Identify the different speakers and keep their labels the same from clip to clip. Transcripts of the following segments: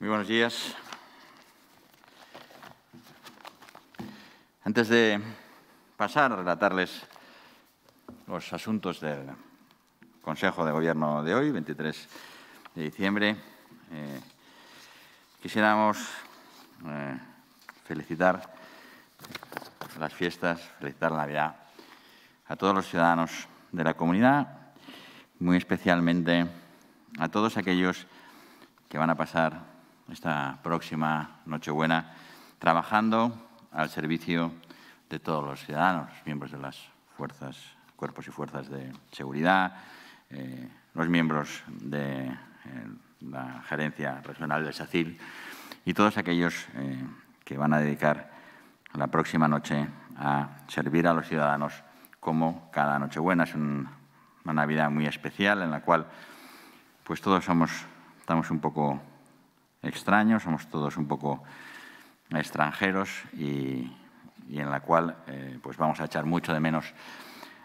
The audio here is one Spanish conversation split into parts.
Speaker 1: Muy buenos días. Antes de pasar a relatarles los asuntos del Consejo de Gobierno de hoy, 23 de diciembre, eh, quisiéramos eh, felicitar las fiestas, felicitar la Navidad a todos los ciudadanos de la comunidad, muy especialmente a todos aquellos que van a pasar esta próxima Nochebuena trabajando al servicio de todos los ciudadanos, miembros de las fuerzas, cuerpos y fuerzas de seguridad, eh, los miembros de eh, la Gerencia Regional del SACIL y todos aquellos eh, que van a dedicar la próxima noche a servir a los ciudadanos como cada Nochebuena. Es una Navidad muy especial en la cual pues todos somos, estamos un poco extraño somos todos un poco extranjeros y, en la cual eh, pues vamos a echar mucho de menos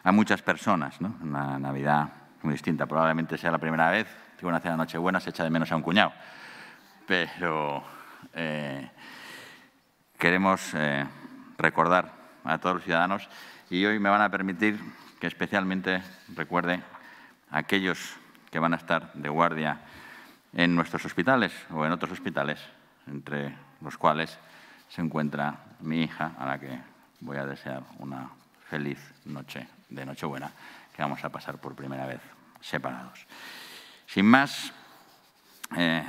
Speaker 1: a muchas personas. ¿no? Una Navidad muy distinta, probablemente sea la primera vez que una cena Nochebuena se echa de menos a un cuñado. Pero eh, queremos eh, recordar a todos los ciudadanos y hoy me van a permitir que especialmente recuerde a aquellos que van a estar de guardia en nuestros hospitales o en otros hospitales, entre los cuales se encuentra mi hija, a la que voy a desear una feliz noche de Nochebuena, que vamos a pasar por primera vez separados. Sin más, eh,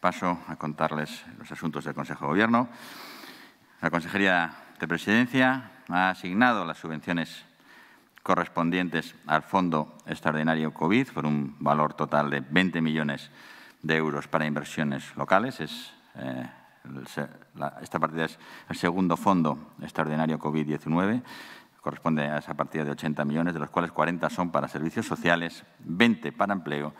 Speaker 1: paso a contarles los asuntos del Consejo de Gobierno. La Consejería de Presidencia ha asignado las subvenciones correspondientes al Fondo Extraordinario COVID por un valor total de 20 millones de de euros para inversiones locales. Es, eh, esta partida es el segundo fondo extraordinario COVID-19. Corresponde a esa partida de 80 millones, de los cuales 40 son para servicios sociales, 20 para empleo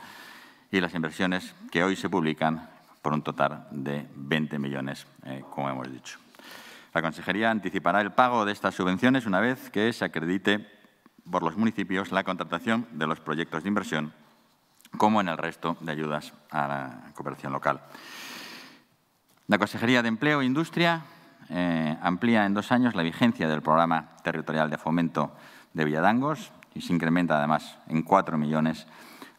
Speaker 1: y las inversiones que hoy se publican por un total de 20 millones, eh, como hemos dicho. La Consejería anticipará el pago de estas subvenciones una vez que se acredite por los municipios la contratación de los proyectos de inversión como en el resto de ayudas a la cooperación local. La Consejería de Empleo e Industria eh, amplía en dos años la vigencia del Programa Territorial de Fomento de Villadangos y se incrementa además en cuatro millones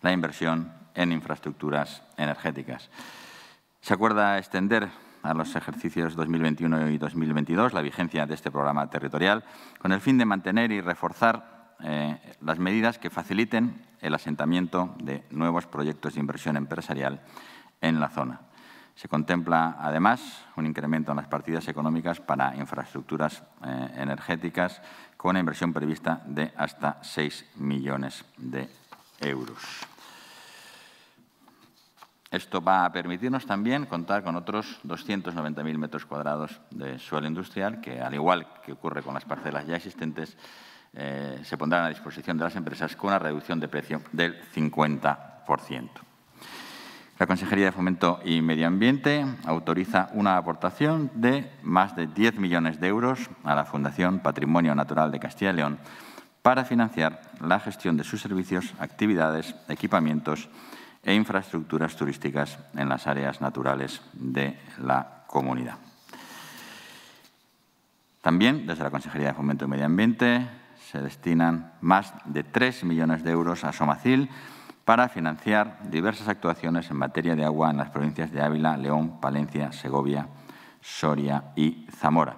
Speaker 1: la inversión en infraestructuras energéticas. Se acuerda extender a los ejercicios 2021 y 2022 la vigencia de este programa territorial con el fin de mantener y reforzar eh, las medidas que faciliten el asentamiento de nuevos proyectos de inversión empresarial en la zona. Se contempla, además, un incremento en las partidas económicas para infraestructuras eh, energéticas con una inversión prevista de hasta 6 millones de euros. Esto va a permitirnos también contar con otros 290.000 metros cuadrados de suelo industrial, que al igual que ocurre con las parcelas ya existentes, eh, se pondrán a disposición de las empresas con una reducción de precio del 50%. La Consejería de Fomento y Medio Ambiente autoriza una aportación de más de 10 millones de euros a la Fundación Patrimonio Natural de Castilla y León para financiar la gestión de sus servicios, actividades, equipamientos e infraestructuras turísticas en las áreas naturales de la comunidad. También desde la Consejería de Fomento y Medio Ambiente se destinan más de 3 millones de euros a Somacil para financiar diversas actuaciones en materia de agua en las provincias de Ávila, León, Palencia, Segovia, Soria y Zamora.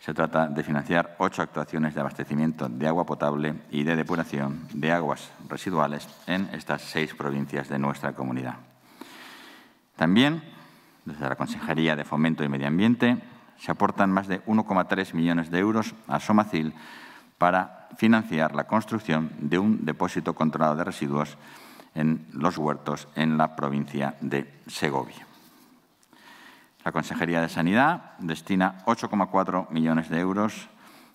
Speaker 1: Se trata de financiar ocho actuaciones de abastecimiento de agua potable y de depuración de aguas residuales en estas seis provincias de nuestra comunidad. También, desde la Consejería de Fomento y Medio Ambiente, se aportan más de 1,3 millones de euros a Somacil para financiar la construcción de un depósito controlado de residuos en los huertos en la provincia de Segovia. La Consejería de Sanidad destina 8,4 millones de euros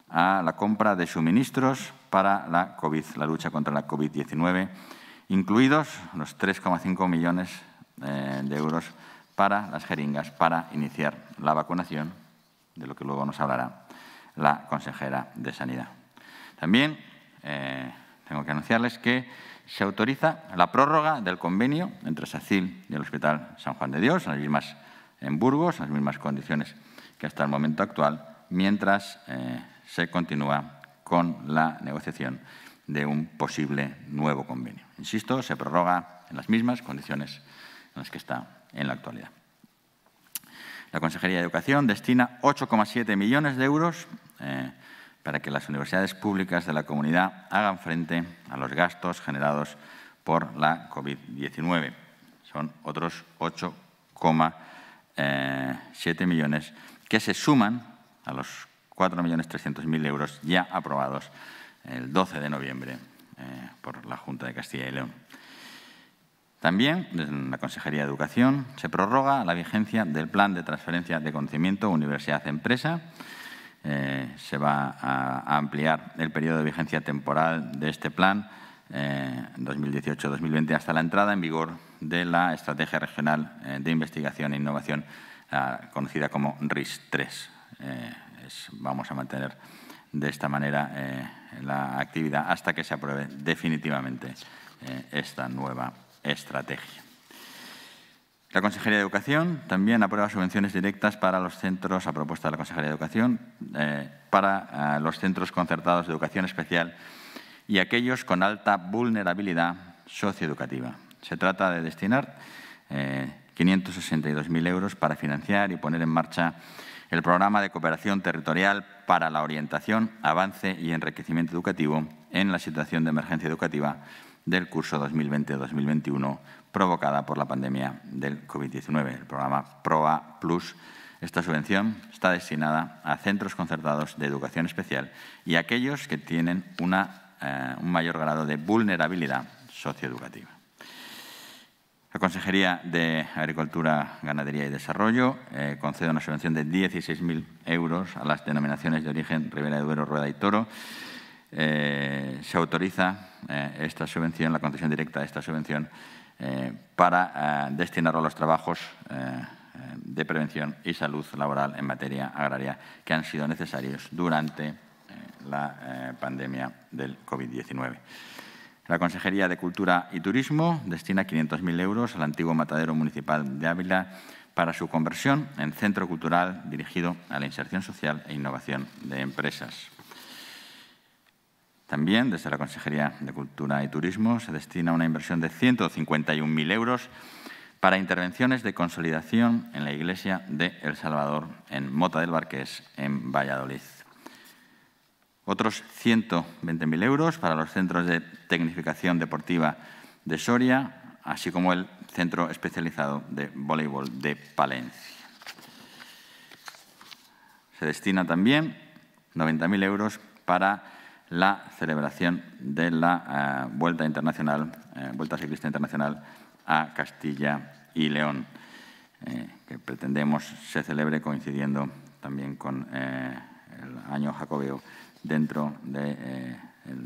Speaker 1: a la compra de suministros para la, COVID, la lucha contra la COVID-19, incluidos los 3,5 millones eh, de euros para las jeringas para iniciar la vacunación, de lo que luego nos hablará la consejera de Sanidad. También eh, tengo que anunciarles que se autoriza la prórroga del convenio entre SACIL y el Hospital San Juan de Dios, en las mismas en Burgos, en las mismas condiciones que hasta el momento actual, mientras eh, se continúa con la negociación de un posible nuevo convenio. Insisto, se prorroga en las mismas condiciones en las que está en la actualidad. La Consejería de Educación destina 8,7 millones de euros eh, para que las universidades públicas de la comunidad hagan frente a los gastos generados por la COVID-19. Son otros 8,7 eh, millones que se suman a los 4.300.000 euros ya aprobados el 12 de noviembre eh, por la Junta de Castilla y León. También, desde la Consejería de Educación, se prorroga la vigencia del Plan de Transferencia de Conocimiento Universidad-Empresa eh, se va a, ampliar el periodo de vigencia temporal de este plan 2018-2020 eh, hasta la entrada en vigor de la Estrategia Regional eh, de Investigación e Innovación, ah, conocida como RIS-3. vamos a mantener de esta manera la actividad hasta que se apruebe definitivamente esta nueva estrategia. La Consejería de Educación también aprueba subvenciones directas para los centros, a propuesta de la Consejería de Educación, eh, para eh, los centros concertados de educación especial y aquellos con alta vulnerabilidad socioeducativa. Se trata de destinar eh, 562.000 euros para financiar y poner en marcha el programa de cooperación territorial para la orientación, avance y enriquecimiento educativo en la situación de emergencia educativa del curso 2020-2021 provocada por la pandemia del COVID-19. El programa PROA Plus esta subvención está destinada a centros concertados de educación especial y a aquellos que tienen eh, un mayor grado de vulnerabilidad socioeducativa. La Consejería de Agricultura, Ganadería y Desarrollo eh, concede una subvención de 16.000 euros a las denominaciones de origen Ribera de Duero, Rueda y Toro. Eh, se autoriza esta subvención, la concesión directa de esta subvención eh, para destinarlo eh, destinar a los trabajos eh, de prevención y salud laboral en materia agraria que han sido necesarios durante la pandemia del COVID-19. La Consejería de Cultura y Turismo destina 500.000 euros al antiguo matadero municipal de Ávila para su conversión en centro cultural dirigido a la inserción social e innovación de empresas. También, desde la Consejería de Cultura y Turismo, se destina una inversión de 151.000 euros para intervenciones de consolidación en la Iglesia de El Salvador, en Mota del Barqués, en Valladolid. Otros 120.000 euros para los centros de tecnificación deportiva de Soria, así como el Centro Especializado de Voleibol de Palencia. Se destina también 90.000 euros para la celebración de la eh, Vuelta Internacional, eh, Ciclista Internacional a Castilla y León, eh, que pretendemos se celebre coincidiendo también con el año jacobeo dentro de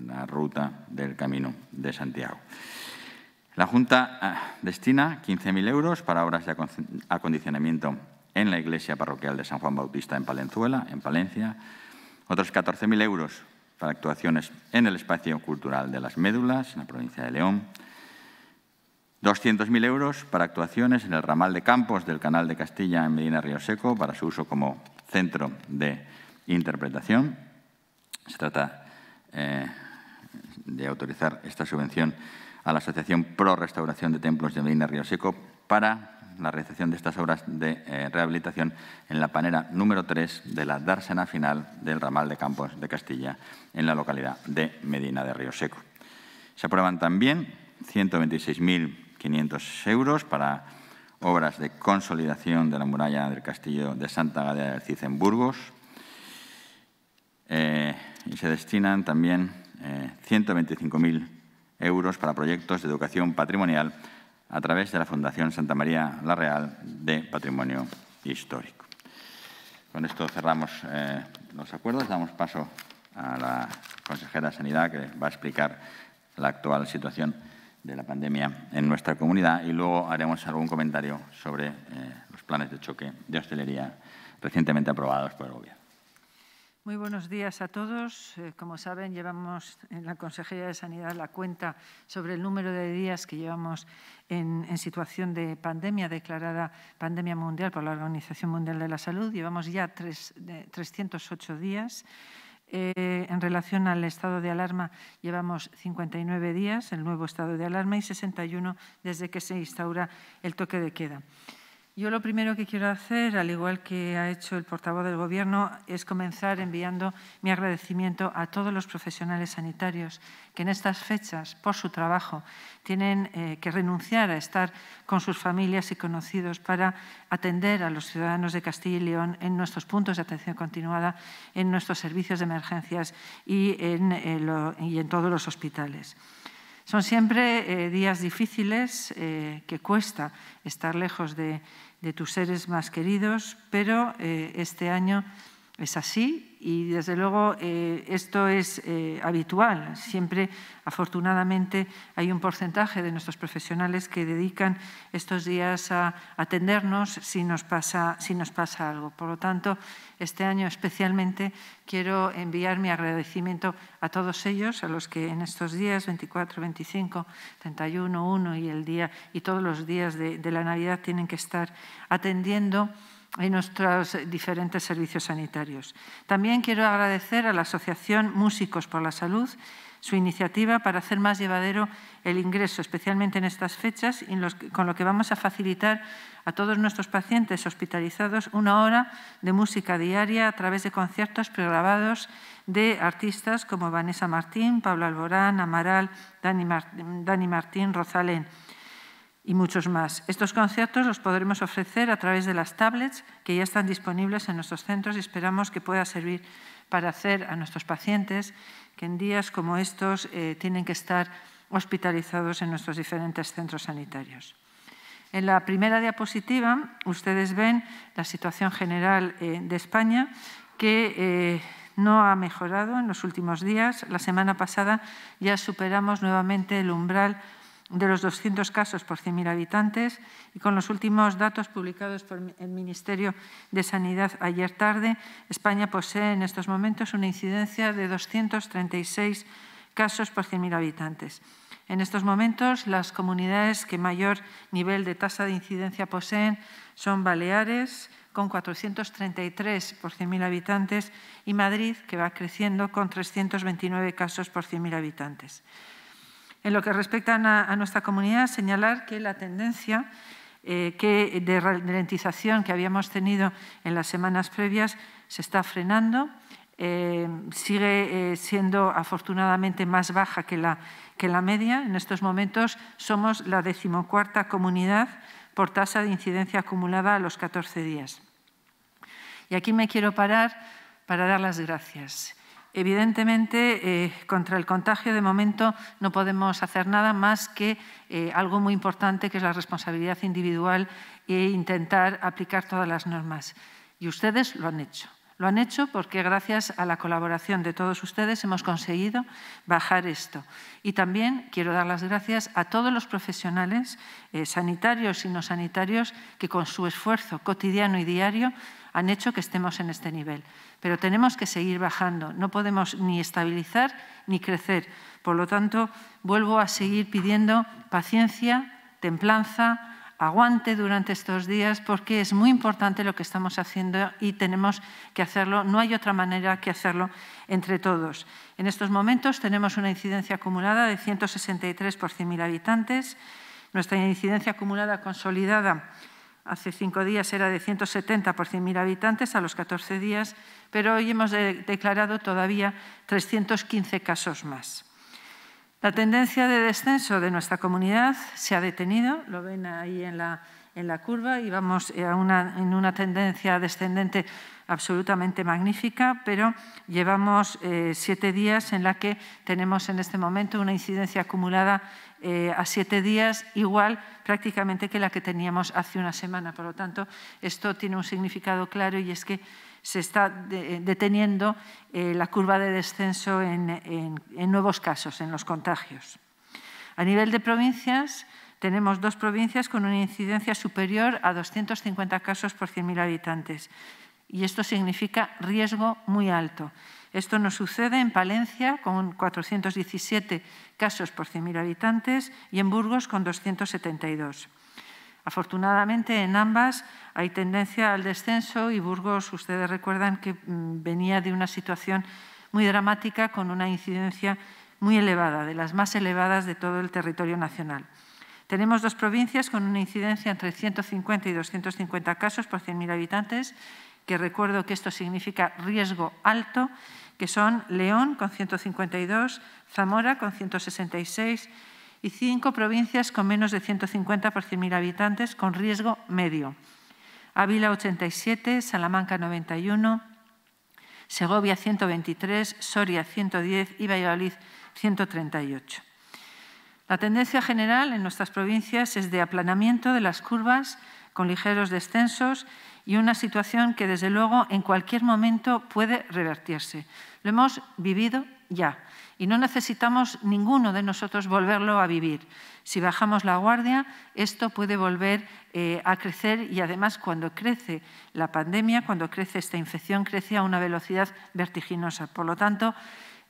Speaker 1: la ruta del Camino de Santiago. La Junta destina 15.000 euros para obras de acondicionamiento en la iglesia parroquial de San Juan Bautista en Palenzuela, en Palencia, otros 14.000 euros para actuaciones en el espacio cultural de las Médulas, en la provincia de León. 200.000 euros para actuaciones en el ramal de campos del Canal de Castilla en Medina Río Seco para su uso como centro de interpretación. Se trata eh, de autorizar esta subvención a la Asociación Pro Restauración de Templos de Medina Río Seco para la realización de estas obras de eh, rehabilitación en la panera número 3 de la dársena final del ramal de Campos de Castilla en la localidad de Medina de Río Seco. Se aprueban también 126.500 euros para obras de consolidación de la muralla del castillo de Santa Gadea de Cid eh, y se destinan también 125.000 eh, euros para proyectos de educación patrimonial a través de la Fundación Santa María la Real de Patrimonio Histórico. Con esto cerramos eh, los acuerdos. Damos paso a la consejera de Sanidad, que va a explicar la actual situación de la pandemia en nuestra comunidad y luego haremos algún comentario sobre eh, los planes de choque de hostelería recientemente aprobados por el Gobierno.
Speaker 2: Muy buenos días a todos. Eh, como saben, llevamos en la Consejería de Sanidad la cuenta sobre el número de días que llevamos en, situación de pandemia, declarada pandemia mundial por la Organización Mundial de la Salud. Llevamos ya 308 días. Eh, en relación al estado de alarma, llevamos 59 días, el nuevo estado de alarma, y 61 desde que se instaura el toque de queda. Yo lo primero que quiero hacer, al igual que ha hecho el portavoz del Gobierno, es comenzar enviando mi agradecimiento a todos los profesionales sanitarios que en estas fechas, por su trabajo, tienen eh, que renunciar a estar con sus familias y conocidos para atender a los ciudadanos de Castilla y León en nuestros puntos de atención continuada, en nuestros servicios de emergencias y en, eh, todos los hospitales. Son siempre eh, días difíciles que cuesta estar lejos de de tus seres más queridos, pero eh, este año es así y, desde luego, eh, esto es eh, habitual. Siempre, afortunadamente, hay un porcentaje de nuestros profesionales que dedican estos días a atendernos si nos pasa, si nos pasa algo. Por lo tanto, este año especialmente quiero enviar mi agradecimiento a todos ellos, a los que en estos días, 24, 25, 31, 1 y, el día, y todos los días de la Navidad tienen que estar atendiendo en nuestros eh, diferentes servicios sanitarios. También quiero agradecer a la Asociación Músicos por la Salud su iniciativa para hacer más llevadero el ingreso, especialmente en estas fechas, con lo que vamos a facilitar a todos nuestros pacientes hospitalizados una hora de música diaria a través de conciertos pregrabados de artistas como Vanessa Martín, Pablo Alborán, Amaral, Dani, Dani Martín Rosalén y muchos más. Estos conciertos los podremos ofrecer a través de las tablets que ya están disponibles en nuestros centros y esperamos que pueda servir para hacer a nuestros pacientes que en días como estos eh, tienen que estar hospitalizados en nuestros diferentes centros sanitarios. En la primera diapositiva ustedes ven la situación general eh, de España que eh, no ha mejorado en los últimos días. La semana pasada ya superamos nuevamente el umbral de los 200 casos por 100.000 habitantes y con los últimos datos publicados por el Ministerio de Sanidad ayer tarde, España posee en estos momentos una incidencia de 236 casos por 100.000 habitantes. En estos momentos, las comunidades que mayor nivel de tasa de incidencia poseen son Baleares, con 433 por 100.000 habitantes, y Madrid, que va creciendo con 329 casos por 100.000 habitantes. En lo que respecta a, nuestra comunidad, señalar que la tendencia eh, de ralentización que habíamos tenido en las semanas previas se está frenando. Eh, sigue eh, siendo afortunadamente más baja que la, que la media. En estos momentos somos la decimocuarta comunidad por tasa de incidencia acumulada a los 14 días. Y aquí me quiero parar para dar las gracias. Evidentemente, eh, contra el contagio de momento no podemos hacer nada más que eh, algo muy importante, que es la responsabilidad individual e intentar aplicar todas las normas. Y ustedes lo han hecho. Lo han hecho porque gracias a la colaboración de todos ustedes hemos conseguido bajar esto. Y también quiero dar las gracias a todos los profesionales eh, sanitarios y no sanitarios que con su esfuerzo cotidiano y diario han hecho que estemos en este nivel. Pero tenemos que seguir bajando, no podemos ni estabilizar ni crecer. Por lo tanto, vuelvo a seguir pidiendo paciencia, templanza, aguante durante estos días porque es muy importante lo que estamos haciendo y tenemos que hacerlo, no hay otra manera que hacerlo entre todos. En estos momentos tenemos una incidencia acumulada de 163 por 100.000 habitantes, nuestra incidencia acumulada consolidada hace cinco días era de 170 por 100.000 habitantes a los 14 días, pero hoy hemos declarado todavía 315 casos más. La tendencia de descenso de nuestra comunidad se ha detenido, lo ven ahí en la, curva, y vamos a una, en una tendencia descendente absolutamente magnífica, pero llevamos eh, siete días en la que tenemos en este momento una incidencia acumulada eh, a siete días, igual prácticamente que la que teníamos hace una semana. Por lo tanto, esto tiene un significado claro y es que se está eh, deteniendo eh, la curva de descenso en nuevos casos, en los contagios. A nivel de provincias, tenemos dos provincias con una incidencia superior a 250 casos por 100.000 habitantes. Y esto significa riesgo muy alto. Esto nos sucede en Palencia con 417 casos por 100.000 habitantes y en Burgos con 272. Afortunadamente, en ambas hay tendencia al descenso y Burgos, ustedes recuerdan que mm, venía de una situación muy dramática con una incidencia muy elevada, de las más elevadas de todo el territorio nacional. Tenemos dos provincias con una incidencia entre 150 y 250 casos por 100.000 habitantes, que recuerdo que esto significa riesgo alto que son León con 152, Zamora con 166 y cinco provincias con menos de 150 por 100.000 habitantes con riesgo medio. Ávila 87, Salamanca 91, Segovia 123, Soria 110 y Valladolid 138. La tendencia general en nuestras provincias es de aplanamiento de las curvas con ligeros descensos y una situación que, desde luego, en cualquier momento puede revertirse. Lo hemos vivido ya y no necesitamos ninguno de nosotros volverlo a vivir. Si bajamos la guardia, esto puede volver eh, a crecer y además cuando crece la pandemia, cuando crece esta infección, crece a una velocidad vertiginosa. Por lo tanto,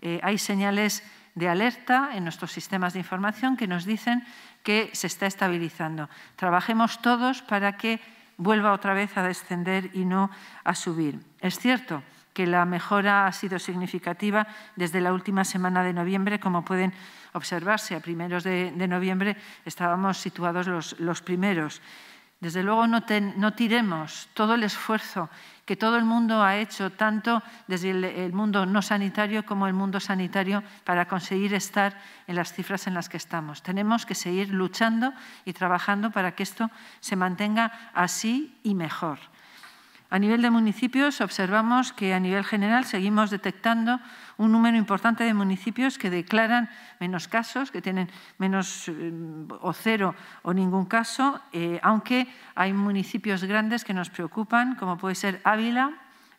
Speaker 2: eh, hay señales de alerta en nuestros sistemas de información que nos dicen que se está estabilizando. Trabajemos todos para que vuelva otra vez a descender y no a subir. Es cierto que la mejora ha sido significativa desde la última semana de noviembre. Como pueden observarse, a primeros de, noviembre estábamos situados los, primeros. Desde luego no, no tiremos todo el esfuerzo que todo el mundo ha hecho, tanto desde el, mundo no sanitario como el mundo sanitario, para conseguir estar en las cifras en las que estamos. Tenemos que seguir luchando y trabajando para que esto se mantenga así y mejor. A nivel de municipios observamos que a nivel general seguimos detectando un número importante de municipios que declaran menos casos, que tienen menos eh, o cero o ningún caso, eh, aunque hay municipios grandes que nos preocupan, como puede ser Ávila,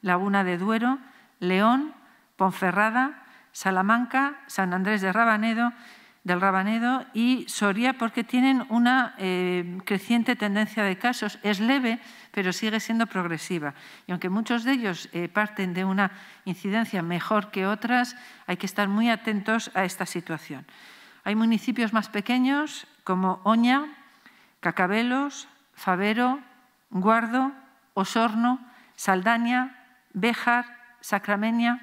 Speaker 2: Laguna de Duero, León, Ponferrada, Salamanca, San Andrés de Rabanedo del Rabanedo y Soria porque tienen una eh, creciente tendencia de casos. Es leve, pero sigue siendo progresiva. Y aunque muchos de ellos eh, parten de una incidencia mejor que otras, hay que estar muy atentos a esta situación. Hay municipios más pequeños como Oña, Cacabelos, Favero, Guardo, Osorno, Saldaña, Béjar, Sacramenia,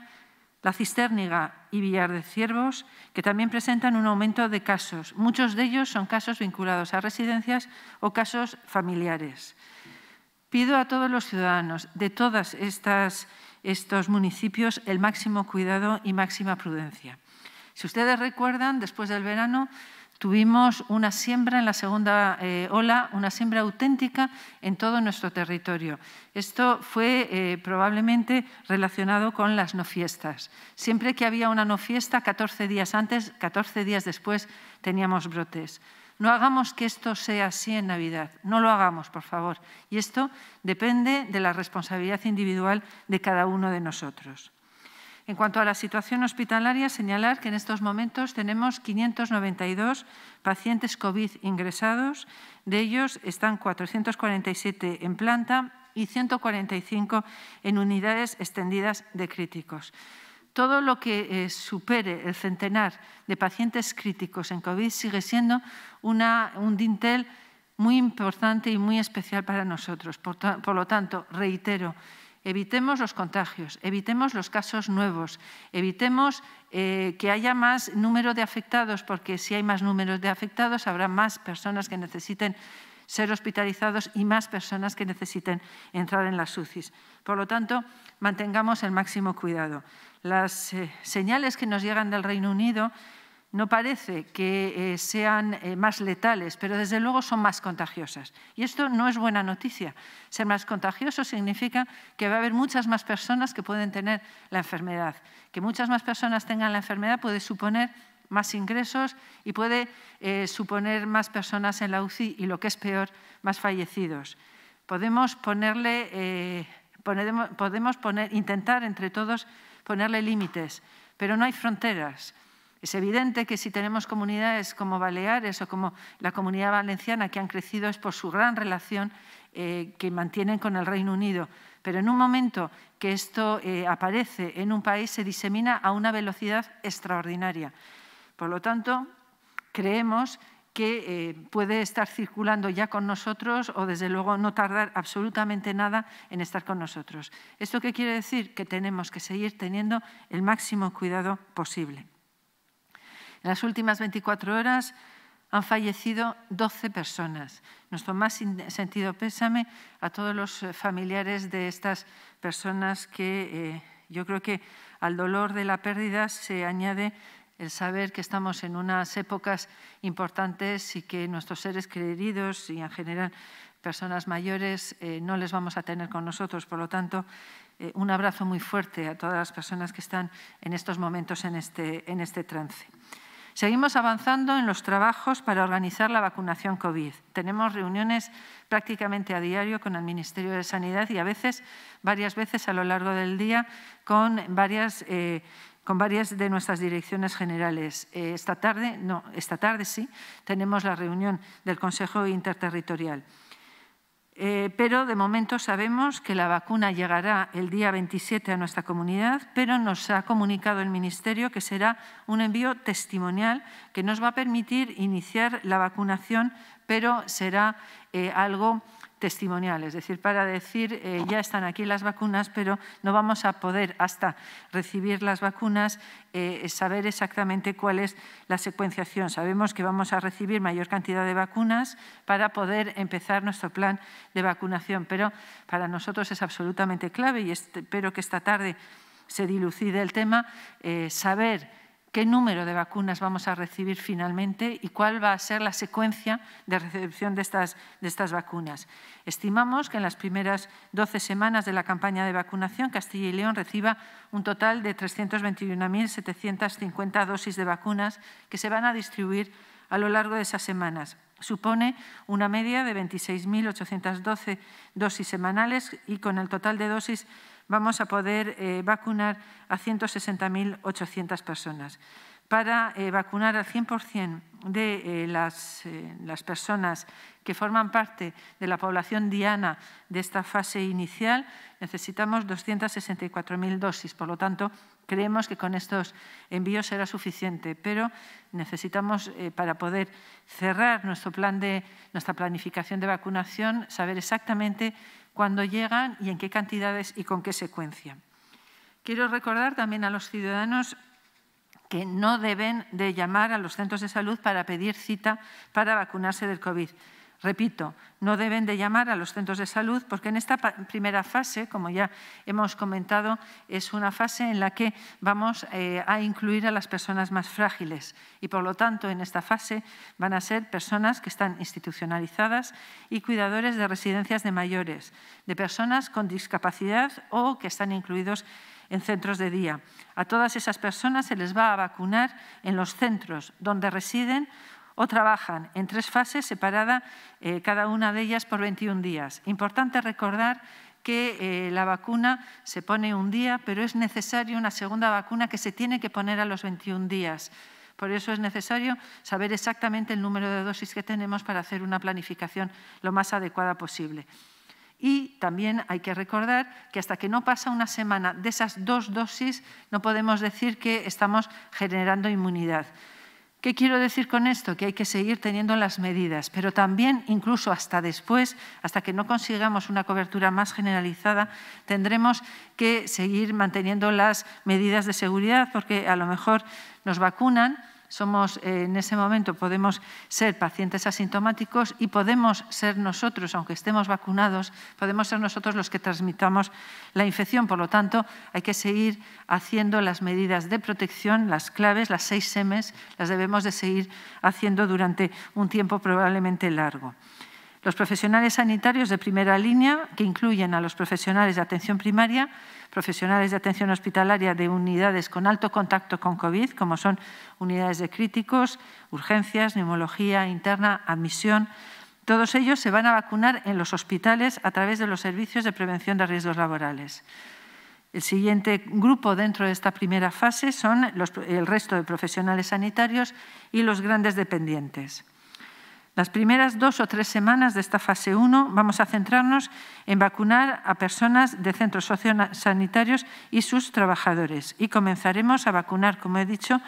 Speaker 2: la Cisterniga y Villar de Ciervos, que también presentan un aumento de casos. Muchos de ellos son casos vinculados a residencias o casos familiares. Pido a todos los ciudadanos de todos estos municipios el máximo cuidado y máxima prudencia. Si ustedes recuerdan, después del verano Tuvimos una siembra en la segunda eh, ola, una siembra auténtica en todo nuestro territorio. Esto fue eh, probablemente relacionado con las no fiestas. Siempre que había una no fiesta, 14 días antes, 14 días después, teníamos brotes. No hagamos que esto sea así en Navidad. No lo hagamos, por favor. Y esto depende de la responsabilidad individual de cada uno de nosotros. En cuanto a la situación hospitalaria, señalar que en estos momentos tenemos 592 pacientes COVID ingresados, de ellos están 447 en planta y 145 en unidades extendidas de críticos. Todo lo que eh, supere el centenar de pacientes críticos en COVID sigue siendo un dintel muy importante y muy especial para nosotros. por lo tanto, reitero, evitemos los contagios, evitemos los casos nuevos, evitemos eh, que haya más número de afectados, porque si hay más números de afectados habrá más personas que necesiten ser hospitalizados y más personas que necesiten entrar en las UCIs. Por lo tanto, mantengamos el máximo cuidado. Las eh, señales que nos llegan del Reino Unido no parece que eh, sean eh, más letales, pero desde luego son más contagiosas. Y esto no es buena noticia. Ser más contagioso significa que va a haber muchas más personas que pueden tener la enfermedad. Que muchas más personas tengan la enfermedad puede suponer más ingresos y puede eh, suponer más personas en la UCI y, lo que es peor, más fallecidos. Podemos ponerle, podemos intentar entre todos ponerle límites, pero no hay fronteras. Es evidente que si tenemos comunidades como Baleares o como la comunidad valenciana que han crecido es por su gran relación eh, que mantienen con el Reino Unido. Pero en un momento que esto eh, aparece en un país se disemina a una velocidad extraordinaria. Por lo tanto, creemos que eh, puede estar circulando ya con nosotros o desde luego no tardar absolutamente nada en estar con nosotros. ¿Esto qué quiere decir? Que tenemos que seguir teniendo el máximo cuidado posible. En las últimas 24 horas han fallecido 12 personas. Nuestro más sentido pésame a todos los eh, familiares de estas personas que eh, yo creo que al dolor de la pérdida se añade el saber que estamos en unas épocas importantes y que nuestros seres queridos y en general personas mayores eh, no les vamos a tener con nosotros. Por lo tanto, un abrazo muy fuerte a todas las personas que están en estos momentos en este, este trance. Seguimos avanzando en los trabajos para organizar la vacunación COVID. Tenemos reuniones prácticamente a diario con el Ministerio de Sanidad y a veces, varias veces a lo largo del día, con varias... Eh, de nuestras direcciones generales. Eh, esta tarde, no, esta tarde sí, tenemos la reunión del Consejo Interterritorial. Eh, pero de momento sabemos que la vacuna llegará el día 27 a nuestra comunidad, pero nos ha comunicado el Ministerio que será un envío testimonial que nos va a permitir iniciar la vacunación, pero será eh, algo es decir, para decir eh, ya están aquí las vacunas, pero no vamos a poder hasta recibir las vacunas eh, saber exactamente cuál es la secuenciación. Sabemos que vamos a recibir mayor cantidad de vacunas para poder empezar nuestro plan de vacunación, pero para nosotros es absolutamente clave y espero este, que esta tarde se dilucide el tema, eh, saber qué número de vacunas vamos a recibir finalmente y cuál va a ser la secuencia de recepción de estas, de estas vacunas. Estimamos que en las primeras 12 semanas de la campaña de vacunación Castilla y León reciba un total de 321.750 dosis de vacunas que se van a distribuir a lo largo de esas semanas. Supone una media de 26.812 dosis semanales y con el total de dosis vamos a poder eh, vacunar a 160.800 personas. Para eh, vacunar al 100% de eh, las, las, personas que forman parte de la población diana de esta fase inicial, necesitamos 264.000 dosis. Por lo tanto, creemos que con estos envíos será suficiente, pero necesitamos, para poder cerrar nuestro plan de, nuestra planificación de vacunación, saber exactamente cuándo llegan y en qué cantidades y con qué secuencia. Quiero recordar también a los ciudadanos que no deben de llamar a los centros de salud para pedir cita para vacunarse del COVID. Repito, no deben de llamar a los centros de salud porque en esta primera fase, como ya hemos comentado, es una fase en la que vamos eh, a incluir a las personas más frágiles y, por lo tanto, en esta fase van a ser personas que están institucionalizadas y cuidadores de residencias de mayores, de personas con discapacidad o que están incluidos en centros de día. A todas esas personas se les va a vacunar en los centros donde residen o trabajan en tres fases separadas, eh, cada una de ellas por 21 días. Importante recordar que eh, la vacuna se pone un día, pero es necesaria una segunda vacuna que se tiene que poner a los 21 días. Por eso es necesario saber exactamente el número de dosis que tenemos para hacer una planificación lo más adecuada posible. Y también hay que recordar que hasta que no pasa una semana de esas dos dosis no podemos decir que estamos generando inmunidad. ¿Qué quiero decir con esto? Que hay que seguir teniendo las medidas, pero también, incluso hasta después, hasta que no consigamos una cobertura más generalizada, tendremos que seguir manteniendo las medidas de seguridad, porque a lo mejor nos vacunan, somos, eh, en ese momento podemos ser pacientes asintomáticos y podemos ser nosotros, aunque estemos vacunados, podemos ser nosotros los que transmitamos la infección. Por lo tanto, hay que seguir haciendo las medidas de protección, las claves, las seis semes, las debemos de seguir haciendo durante un tiempo probablemente largo. Los profesionales sanitarios de primera línea, que incluyen a los profesionales de atención primaria, profesionales de atención hospitalaria de unidades con alto contacto con COVID, como son unidades de críticos, urgencias, neumología interna, admisión. Todos ellos se van a vacunar en los hospitales a través de los servicios de prevención de riesgos laborales. El siguiente grupo dentro de esta primera fase son el resto de profesionales sanitarios y los grandes dependientes. Las primeras dos o tres semanas de esta fase 1 vamos a centrarnos en vacunar a personas de centros sociosanitarios y sus trabajadores y comenzaremos a vacunar, como he dicho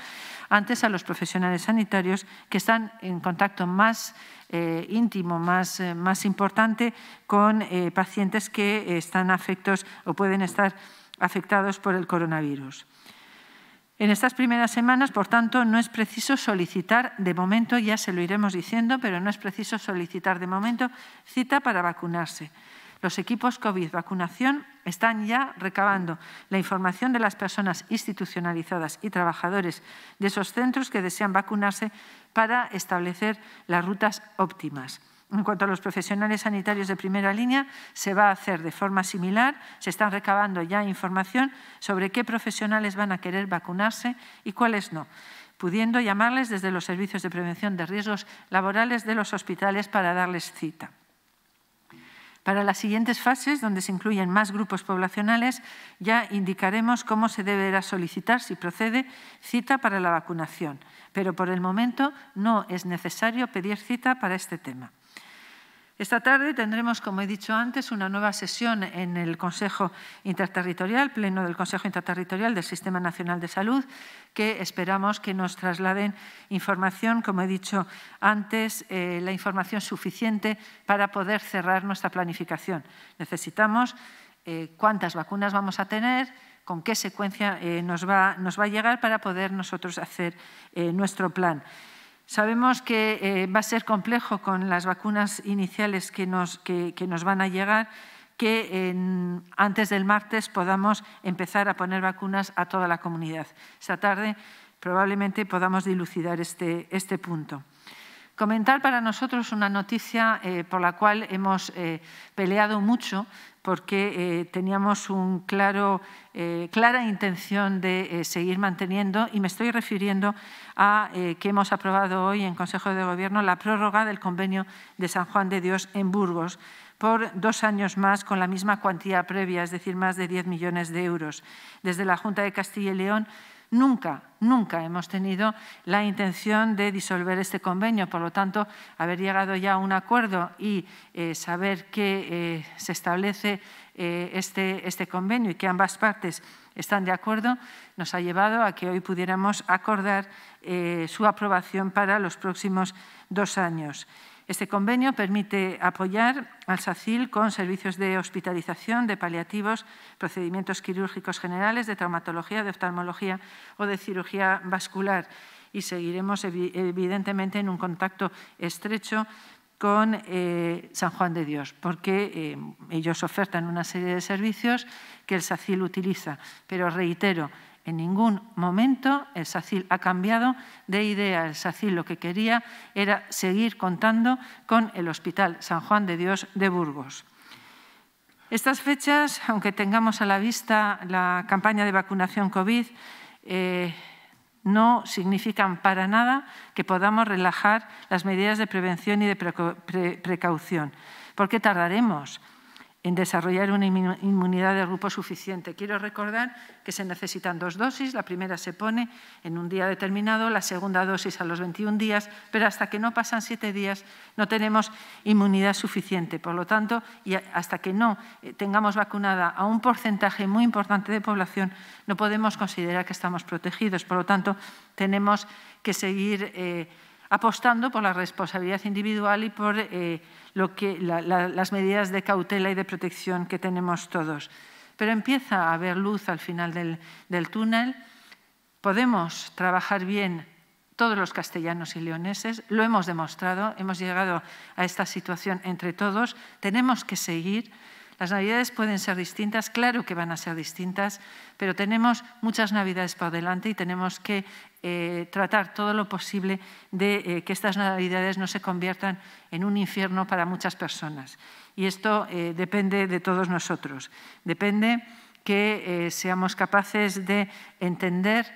Speaker 2: antes, a los profesionales sanitarios que están en contacto más eh, íntimo, eh, más, importante con eh, pacientes que están afectos o pueden estar afectados por el coronavirus. En estas primeras semanas, por tanto, no es preciso solicitar de momento, ya se lo iremos diciendo, pero no es preciso solicitar de momento cita para vacunarse. Los equipos COVID vacunación están ya recabando la información de las personas institucionalizadas y trabajadores de esos centros que desean vacunarse para establecer las rutas óptimas. En cuanto a los profesionales sanitarios de primera línea, se va a hacer de forma similar. Se están recabando ya información sobre qué profesionales van a querer vacunarse y cuáles no, pudiendo llamarles desde los servicios de prevención de riesgos laborales de los hospitales para darles cita. Para las siguientes fases, donde se incluyen más grupos poblacionales, ya indicaremos cómo se deberá solicitar, si procede, cita para la vacunación. Pero por el momento no es necesario pedir cita para este tema. Esta tarde tendremos, como he dicho antes, una nueva sesión en el Consejo Interterritorial, Pleno del Consejo Interterritorial del Sistema Nacional de Salud, que esperamos que nos trasladen información, como he dicho antes, eh, la información suficiente para poder cerrar nuestra planificación. Necesitamos eh, cuántas vacunas vamos a tener, con qué secuencia eh, nos, va, a llegar para poder nosotros hacer nuestro plan. Sabemos que eh, va a ser complejo con las vacunas iniciales que nos, van a llegar, que antes del martes podamos empezar a poner vacunas a toda la comunidad. Esa tarde probablemente podamos dilucidar este, este punto. Comentar para nosotros una noticia eh, por la cual hemos eh, peleado mucho porque eh, teníamos una clara intención de seguir manteniendo y me estoy refiriendo a que hemos aprobado hoy en Consejo de Gobierno la prórroga del convenio de San Juan de Dios en Burgos por dos años más con la misma cuantía previa, es decir, más de 10 millones de euros. Desde la Junta de Castilla y León Nunca, nunca hemos tenido la intención de disolver este convenio. Por lo tanto, haber llegado ya a un acuerdo y eh, saber que eh, se establece eh, este, este convenio y que ambas partes están de acuerdo, nos ha llevado a que hoy pudiéramos acordar su aprobación para los próximos dos años. Este convenio permite apoyar al SACIL con servicios de hospitalización, de paliativos, procedimientos quirúrgicos generales, de traumatología, de oftalmología o de cirugía vascular. Y seguiremos, evidentemente, en un contacto estrecho con eh, San Juan de Dios, porque eh, ellos ofertan una serie de servicios que el SACIL utiliza. Pero reitero, en ningún momento el SACIL ha cambiado de idea. El SACIL lo que quería era seguir contando con el Hospital San Juan de Dios de Burgos. Estas fechas, aunque tengamos a la vista la campaña de vacunación COVID, eh, no significan para nada que podamos relajar las medidas de prevención y de precaución. ¿Por qué tardaremos? en desarrollar una inmunidad de grupo suficiente. Quiero recordar que se necesitan dos dosis. La primera se pone en un día determinado, la segunda dosis a los 21 días, pero hasta que no pasan siete días no tenemos inmunidad suficiente. Por lo tanto, y hasta que no eh, tengamos vacunada a un porcentaje muy importante de población, no podemos considerar que estamos protegidos. Por lo tanto, tenemos que seguir... Eh, apostando por la responsabilidad individual y por eh, las medidas de cautela y de protección que tenemos todos. Pero empieza a haber luz al final del, del túnel. Podemos trabajar bien todos los castellanos y leoneses, lo hemos demostrado, hemos llegado a esta situación entre todos, tenemos que seguir. Las navidades pueden ser distintas, claro que van a ser distintas, pero tenemos muchas navidades por delante y tenemos que eh, tratar todo lo posible de eh, que estas navidades no se conviertan en un infierno para muchas personas. Y esto eh, depende de todos nosotros. Depende que seamos capaces de entender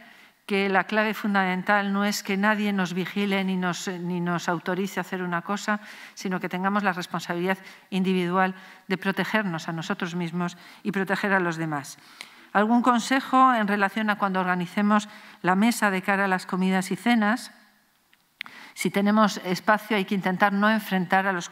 Speaker 2: que la clave fundamental no es que nadie nos vigile ni nos, autorice a hacer una cosa, sino que tengamos la responsabilidad individual de protegernos a nosotros mismos y proteger a los demás. ¿Algún consejo en relación a cuando organicemos la mesa de cara a las comidas y cenas? Si tenemos espacio hay que intentar no enfrentar a los,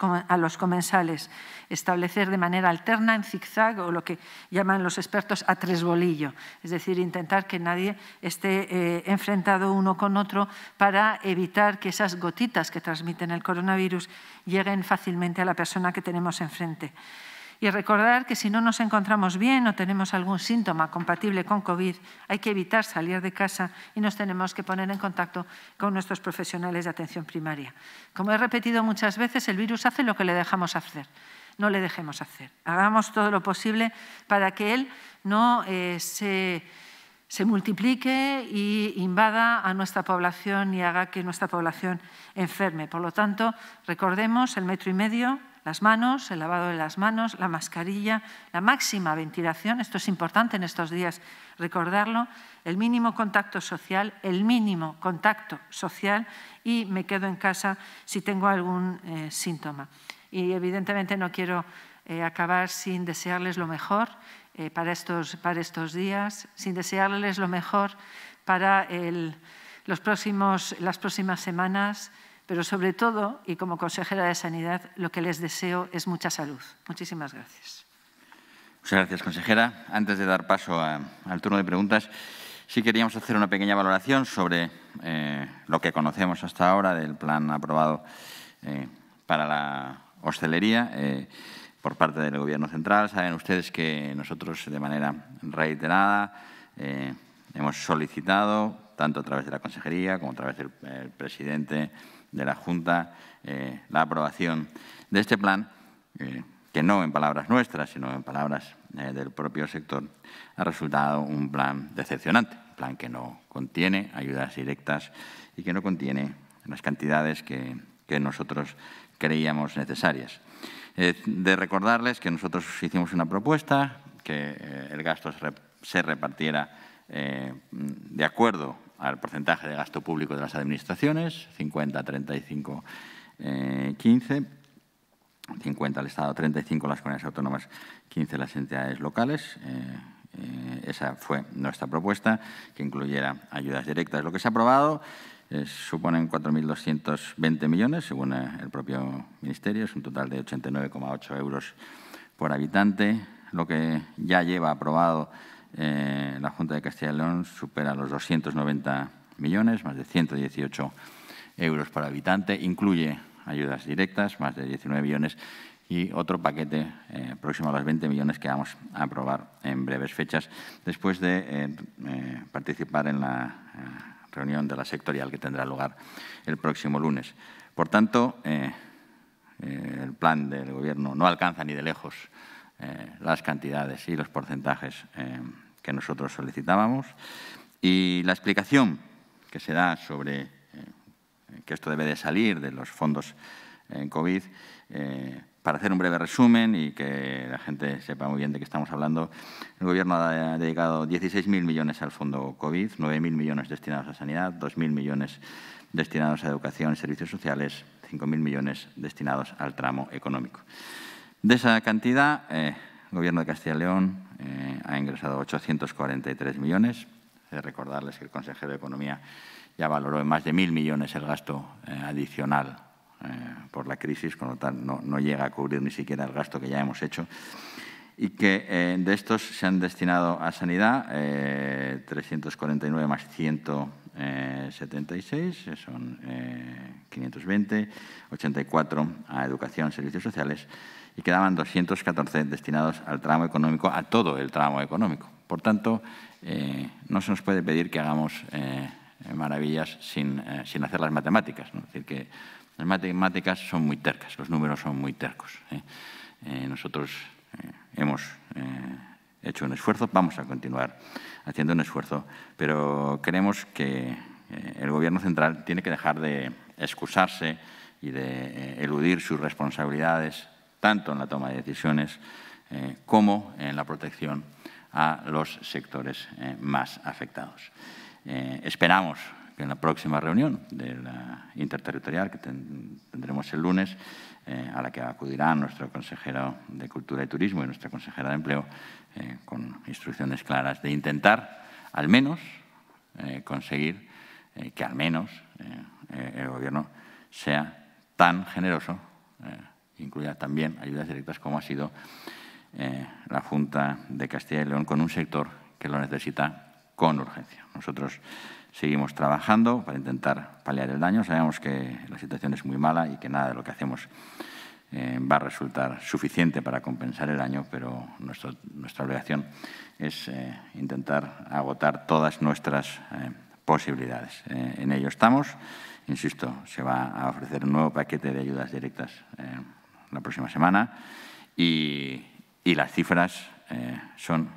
Speaker 2: comensales, establecer de manera alterna, en zigzag o lo que llaman los expertos a tres bolillo, es decir, intentar que nadie esté eh, enfrentado uno con otro para evitar que esas gotitas que transmiten el coronavirus lleguen fácilmente a la persona que tenemos enfrente. Y recordar que si no nos encontramos bien o tenemos algún síntoma compatible con COVID, hay que evitar salir de casa y nos tenemos que poner en contacto con nuestros profesionales de atención primaria. Como he repetido muchas veces, el virus hace lo que le dejamos hacer. No le dejemos hacer. Hagamos todo lo posible para que él no eh, se multiplique y invada a nuestra población y haga que nuestra población enferme. Por lo tanto, recordemos el metro y medio, las manos, el lavado de las manos, la mascarilla, la máxima ventilación, esto es importante en estos días recordarlo, el mínimo contacto social, el mínimo contacto social y me quedo en casa si tengo algún eh, síntoma. Y evidentemente no quiero eh, acabar sin desearles lo mejor eh, para, estos, días, sin desearles lo mejor para los las próximas semanas. Pero sobre todo, y como consejera de Sanidad, lo que les deseo es mucha salud. Muchísimas gracias.
Speaker 1: Muchas gracias, consejera. Antes de dar paso al turno de preguntas, sí queríamos hacer una pequeña valoración sobre eh, lo que conocemos hasta ahora del plan aprobado eh, para la hostelería eh, por parte del Gobierno central. Saben ustedes que nosotros, de manera reiterada, hemos solicitado, tanto a través de la consejería como a través del presidente de la Junta eh, la aprobación de este plan, eh, que no en palabras nuestras, sino en palabras eh, del propio sector, ha resultado un plan decepcionante, un plan que no contiene ayudas directas y que no contiene las cantidades que, que nosotros creíamos necesarias. de recordarles que nosotros hicimos una propuesta, que el gasto se, repartiera de acuerdo al porcentaje de gasto público de las administraciones, 50, 35, 15, 50 al Estado, 35 las comunidades autónomas, 15 las entidades locales. Eh, eh, esa fue nuestra propuesta, que incluyera ayudas directas. Lo que se ha aprobado eh, suponen 4.220 millones, según el propio Ministerio, es un total de 89,8 euros por habitante. Lo que ya lleva aprobado eh, la Junta de Castilla y León supera los 290 millones, más de 118 euros por habitante, incluye ayudas directas, más de 19 millones, y otro paquete eh, próximo a los 20 millones que vamos a aprobar en breves fechas, después de eh, participar en la reunión de la sectorial que tendrá lugar el próximo lunes. Por tanto, el plan del Gobierno no alcanza ni de lejos las cantidades y los porcentajes que nosotros solicitábamos. Y la explicación que se da sobre eh, que esto debe de salir de los fondos en eh, COVID, eh, para hacer un breve resumen y que la gente sepa muy bien de qué estamos hablando, el Gobierno ha dedicado 16.000 millones al fondo COVID, 9.000 millones destinados a sanidad, 2.000 millones destinados a educación y servicios sociales, 5.000 millones destinados al tramo económico. De esa cantidad, el Gobierno de Castilla y León eh, ha ingresado 843 millones. De recordarles que el consejero de Economía ya valoró en más de mil millones el gasto eh, adicional eh, por la crisis, con lo tal no, llega a cubrir ni siquiera el gasto que ya hemos hecho. Y que de estos se han destinado a sanidad 349 más 176, son 520, 84 a educación, servicios sociales, y quedaban 214 destinados al tramo económico, a todo el tramo económico. Por tanto, eh, no se nos puede pedir que hagamos eh, maravillas eh, sin, hacer las matemáticas. Es decir, que las matemáticas son muy tercas, los números son muy tercos. nosotros hemos hecho un esfuerzo, vamos a continuar haciendo un esfuerzo, pero creemos que el Gobierno central tiene que dejar de excusarse y de eludir sus responsabilidades tanto en la toma de decisiones eh, como en la protección a los sectores eh, más afectados. Eh, esperamos que en la próxima reunión de la interterritorial que tendremos el lunes, a la que acudirán nuestro consejero de Cultura y Turismo y nuestra consejera de Empleo, con instrucciones claras de intentar al menos conseguir que al menos el Gobierno sea tan generoso incluida también ayudas directas como ha sido eh, la Junta de Castilla y León con un sector que lo necesita con urgencia. Nosotros seguimos trabajando para intentar paliar el daño. Sabemos que la situación es muy mala y que nada de lo que hacemos eh, va a resultar suficiente para compensar el daño, pero nuestra obligación es eh, intentar agotar todas nuestras posibilidades. en ello estamos. Insisto, se va a ofrecer un nuevo paquete de ayudas directas la próxima semana y, las cifras eh, son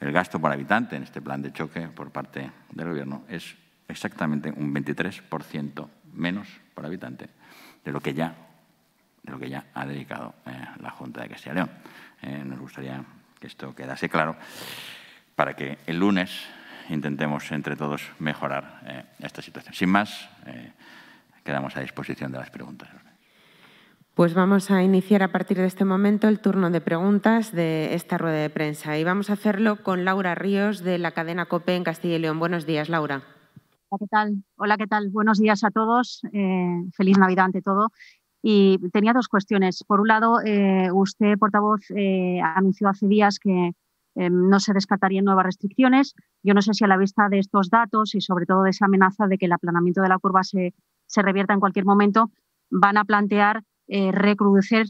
Speaker 1: el gasto por habitante en este plan de choque por parte del Gobierno es exactamente un 23% menos por habitante de lo que ya, de lo que ya ha dedicado eh, la Junta de Castilla y León. Eh, nos gustaría que esto quedase claro para que el lunes intentemos entre todos mejorar esta situación. Sin más, quedamos a disposición de las preguntas.
Speaker 3: Pues vamos a iniciar a partir de este momento el turno de preguntas de esta rueda de prensa y vamos a hacerlo con Laura Ríos de la cadena COPE en Castilla y León. Buenos días, Laura.
Speaker 4: Hola, ¿qué tal? Hola, ¿qué tal? Buenos días a todos. Eh, feliz Navidad ante todo. Y tenía dos cuestiones. Por un lado, eh, usted, portavoz, eh, anunció hace días que no se descartarían nuevas restricciones. Yo no sé si a la vista de estos datos y sobre todo de esa amenaza de que el aplanamiento de la curva se, se revierta en cualquier momento, van a plantear eh, recrudecer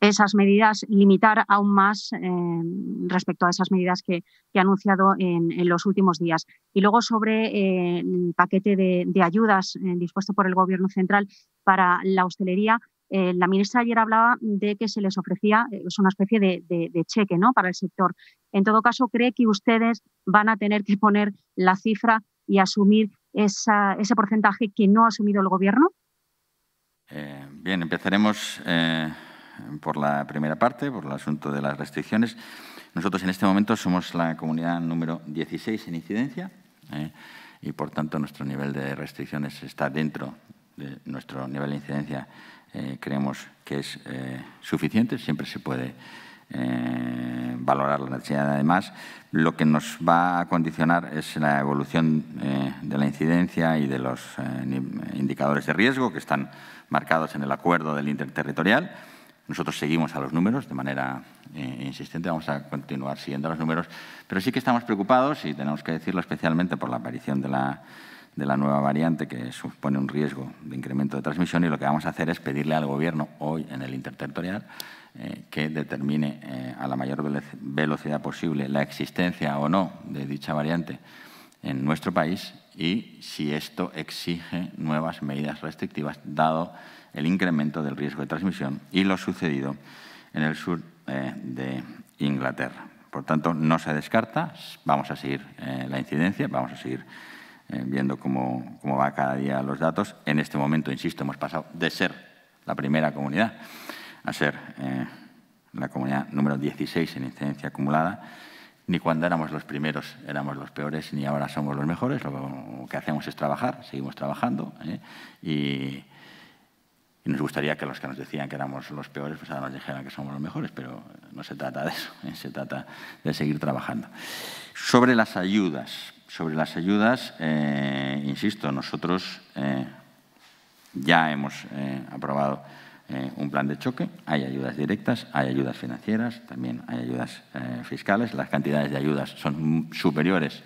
Speaker 4: esas medidas, limitar aún más eh, respecto a esas medidas que, ha anunciado en, los últimos días. Y luego sobre eh, el paquete de, ayudas dispuesto por el Gobierno central para la hostelería. la ministra ayer hablaba de que se les ofrecía, una especie de, cheque ¿no? para el sector. En todo caso, ¿cree que ustedes van a tener que poner la cifra y asumir ese porcentaje que no ha asumido el Gobierno?
Speaker 1: Eh, bien, empezaremos eh, por la primera parte, por el asunto de las restricciones. Nosotros en este momento somos la comunidad número 16 en incidencia eh, y, por tanto, nuestro nivel de restricciones está dentro de nuestro nivel de incidencia. creemos que es suficiente, siempre se puede valorar la necesidad. Además, lo que nos va a condicionar es la evolución de la incidencia y de los indicadores de riesgo que están marcados en el acuerdo del interterritorial. Nosotros seguimos a los números de manera eh, insistente, vamos a continuar siguiendo los números, pero sí que estamos preocupados, y tenemos que decirlo especialmente por la aparición de la, nueva variante que supone un riesgo de incremento de transmisión y lo que vamos a hacer es pedirle al Gobierno hoy en el interterritorial eh, que determine eh, a la mayor velocidad posible la existencia o no de dicha variante en nuestro país y si esto exige nuevas medidas restrictivas, dado el incremento del riesgo de transmisión y lo sucedido en el sur eh, de Inglaterra. Por tanto, no se descarta, vamos a seguir eh, la incidencia, vamos a seguir eh, viendo cómo, cómo va cada día los datos. En este momento, insisto, hemos pasado de ser la primera comunidad a ser la comunidad número 16 en incidencia acumulada ni cuando éramos los primeros éramos los peores, ni ahora somos los mejores. Lo que hacemos es trabajar, seguimos trabajando. ¿eh? Y, nos gustaría que los que nos decían que éramos los peores, pues ahora nos dijeran que somos los mejores, pero no se trata de eso, se trata de seguir trabajando. Sobre las ayudas, sobre las ayudas, eh, insisto, nosotros eh, ya hemos aprobado eh, un plan de choque, hay ayudas directas, hay ayudas financieras, también hay ayudas eh, fiscales, las cantidades de ayudas son superiores,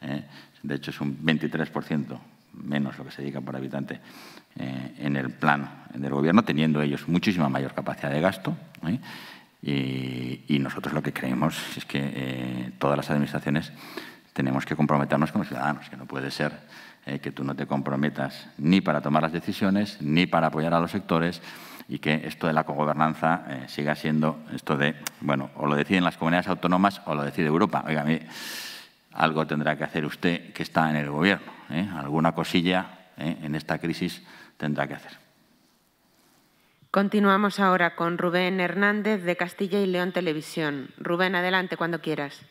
Speaker 1: eh, de hecho es un 23% menos lo que se dedica por habitante en el plan del gobierno, teniendo ellos muchísima mayor capacidad de gasto. Y, nosotros lo que creemos es que todas las administraciones tenemos que comprometernos con los ciudadanos, que no puede ser que tú no te comprometas ni para tomar las decisiones, ni para apoyar a los sectores, y que esto de la cogobernanza eh, siga siendo esto de, bueno, o lo deciden las comunidades autónomas o lo decide Europa. Oiga, a mí algo tendrá que hacer usted que está en el gobierno. ¿eh? Alguna cosilla ¿eh? en esta crisis tendrá que hacer.
Speaker 3: Continuamos ahora con Rubén Hernández de Castilla y León Televisión. Rubén, adelante cuando quieras.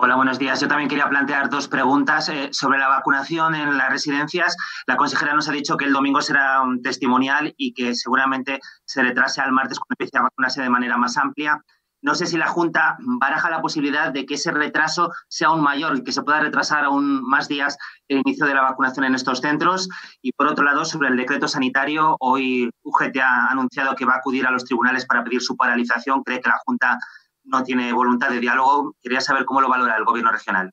Speaker 2: Hola, buenos días. Yo también quería plantear dos preguntas eh, sobre la
Speaker 5: vacunación en las residencias. La consejera nos ha dicho que el domingo será un testimonial y que
Speaker 2: seguramente se retrase al martes cuando empiece a vacunarse de manera más amplia. No sé si la Junta baraja la posibilidad de que ese retraso sea aún mayor y que se pueda retrasar aún más días
Speaker 5: el inicio de la vacunación en estos centros. Y por otro lado, sobre el decreto sanitario, hoy UGT ha anunciado que va a acudir a los tribunales para pedir su paralización. ¿Cree que la Junta no tiene voluntad de diálogo. Quería saber cómo lo valora el Gobierno regional.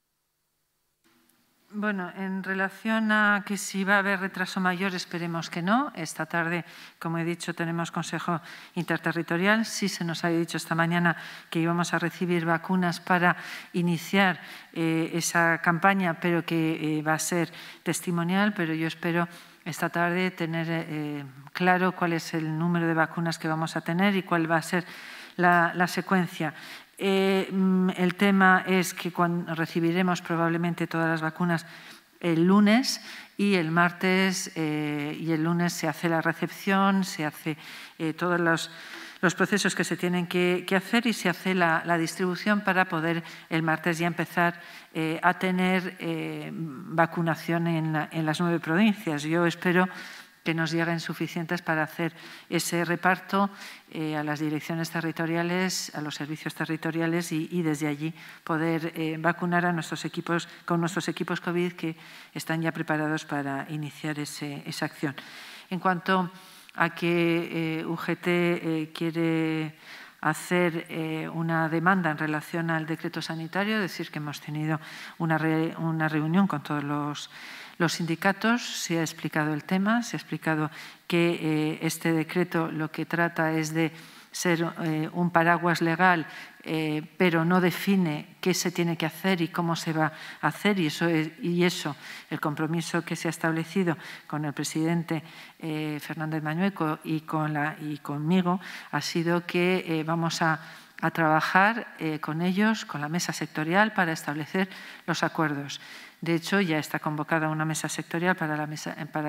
Speaker 2: Bueno, en relación a que si va a haber retraso mayor, esperemos que no. Esta tarde, como he dicho, tenemos Consejo Interterritorial. Sí se nos ha dicho esta mañana que íbamos a recibir vacunas para iniciar eh, esa campaña, pero que eh, va a ser testimonial, pero yo espero esta tarde tener eh, claro cuál es el número de vacunas que vamos a tener y cuál va a ser la, secuencia. Eh, mm, el tema es que cuando recibiremos probablemente todas las vacunas el lunes y el martes eh, y el lunes se hace la recepción, se hace eh, todos los, procesos que se tienen que, hacer y se hace la, distribución para poder el martes ya empezar a tener vacunación en, en las nueve provincias. Yo espero que nos lleguen suficientes para hacer ese reparto eh, a las direcciones territoriales, a los servicios territoriales y, desde allí poder eh, vacunar a nuestros equipos con nuestros equipos COVID que están ya preparados para iniciar esa acción. En cuanto a que eh, UGT quiere hacer una demanda en relación al decreto sanitario, decir que hemos tenido una reunión con todos los los sindicatos, se ha explicado el tema, se ha explicado que eh, este decreto lo que trata es de ser eh, un paraguas legal, eh, pero no define qué se tiene que hacer y cómo se va a hacer. Y eso, y eso el compromiso que se ha establecido con el presidente Fernández Mañueco y, conmigo ha sido que vamos a trabajar con ellos, con la mesa sectorial, para establecer los acuerdos. De hecho, ya está convocada una mesa sectorial para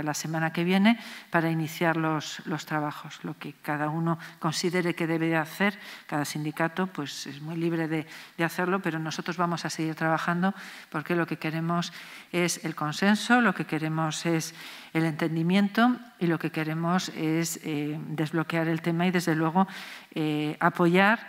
Speaker 2: la, semana que viene para iniciar los, trabajos. Lo que cada uno considere que debe hacer, cada sindicato pues, es muy libre de, hacerlo, pero nosotros vamos a seguir trabajando porque lo que queremos es el consenso, lo que queremos es el entendimiento y lo que queremos es eh, desbloquear el tema y, desde luego, eh, apoyar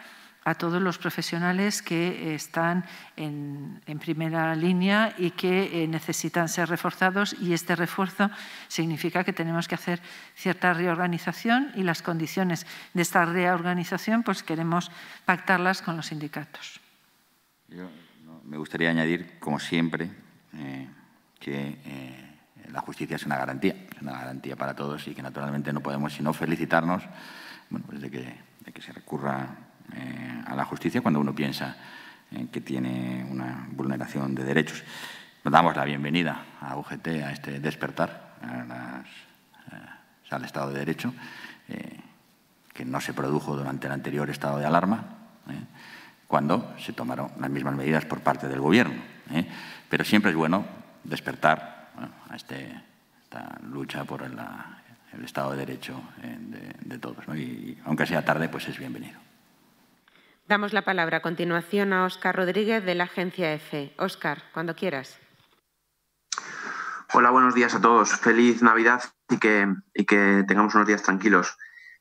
Speaker 2: a todos los profesionales que eh, están en, primera línea y que eh, necesitan ser reforzados y este refuerzo significa que tenemos que hacer cierta reorganización y las condiciones de esta reorganización pues queremos pactarlas con los sindicatos.
Speaker 1: me gustaría añadir, como siempre, eh, que la justicia es una garantía, es una garantía para todos y que naturalmente no podemos sino felicitarnos bueno, pues, que, de que se recurra eh, a la justicia cuando uno piensa que tiene una vulneración de derechos. Nos damos la bienvenida a UGT, a este despertar, eh, al Estado de Derecho, eh, que no se produjo durante el anterior estado de alarma, cuando se tomaron las mismas medidas por parte del Gobierno. Pero siempre es bueno despertar a este, esta lucha por el Estado de Derecho de, todos. Y aunque sea tarde, pues es bienvenido.
Speaker 3: Damos la palabra a continuación a Óscar Rodríguez de la agencia EFE. E. Óscar, cuando quieras.
Speaker 6: Hola, buenos días a todos. Feliz Navidad y que, y que tengamos unos días tranquilos.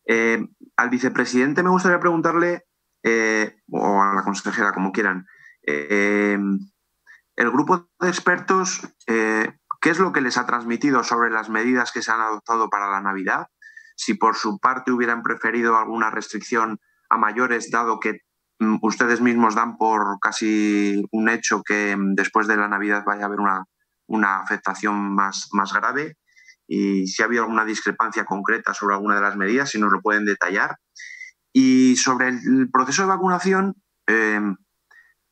Speaker 6: Eh, al vicepresidente me gustaría preguntarle, eh, o a la consejera, como quieran, eh, el grupo de expertos, ¿qué es lo que les ha transmitido sobre las medidas que se han adoptado para la Navidad? Si por su parte hubieran preferido alguna restricción a mayores, dado que Mm, ustedes mismos dan por casi un hecho que mm, después de la Navidad vaya a haber una, afectación más, grave y si ha habido alguna discrepancia concreta sobre alguna de las medidas, si nos lo pueden detallar. Y sobre el proceso de vacunación, eh,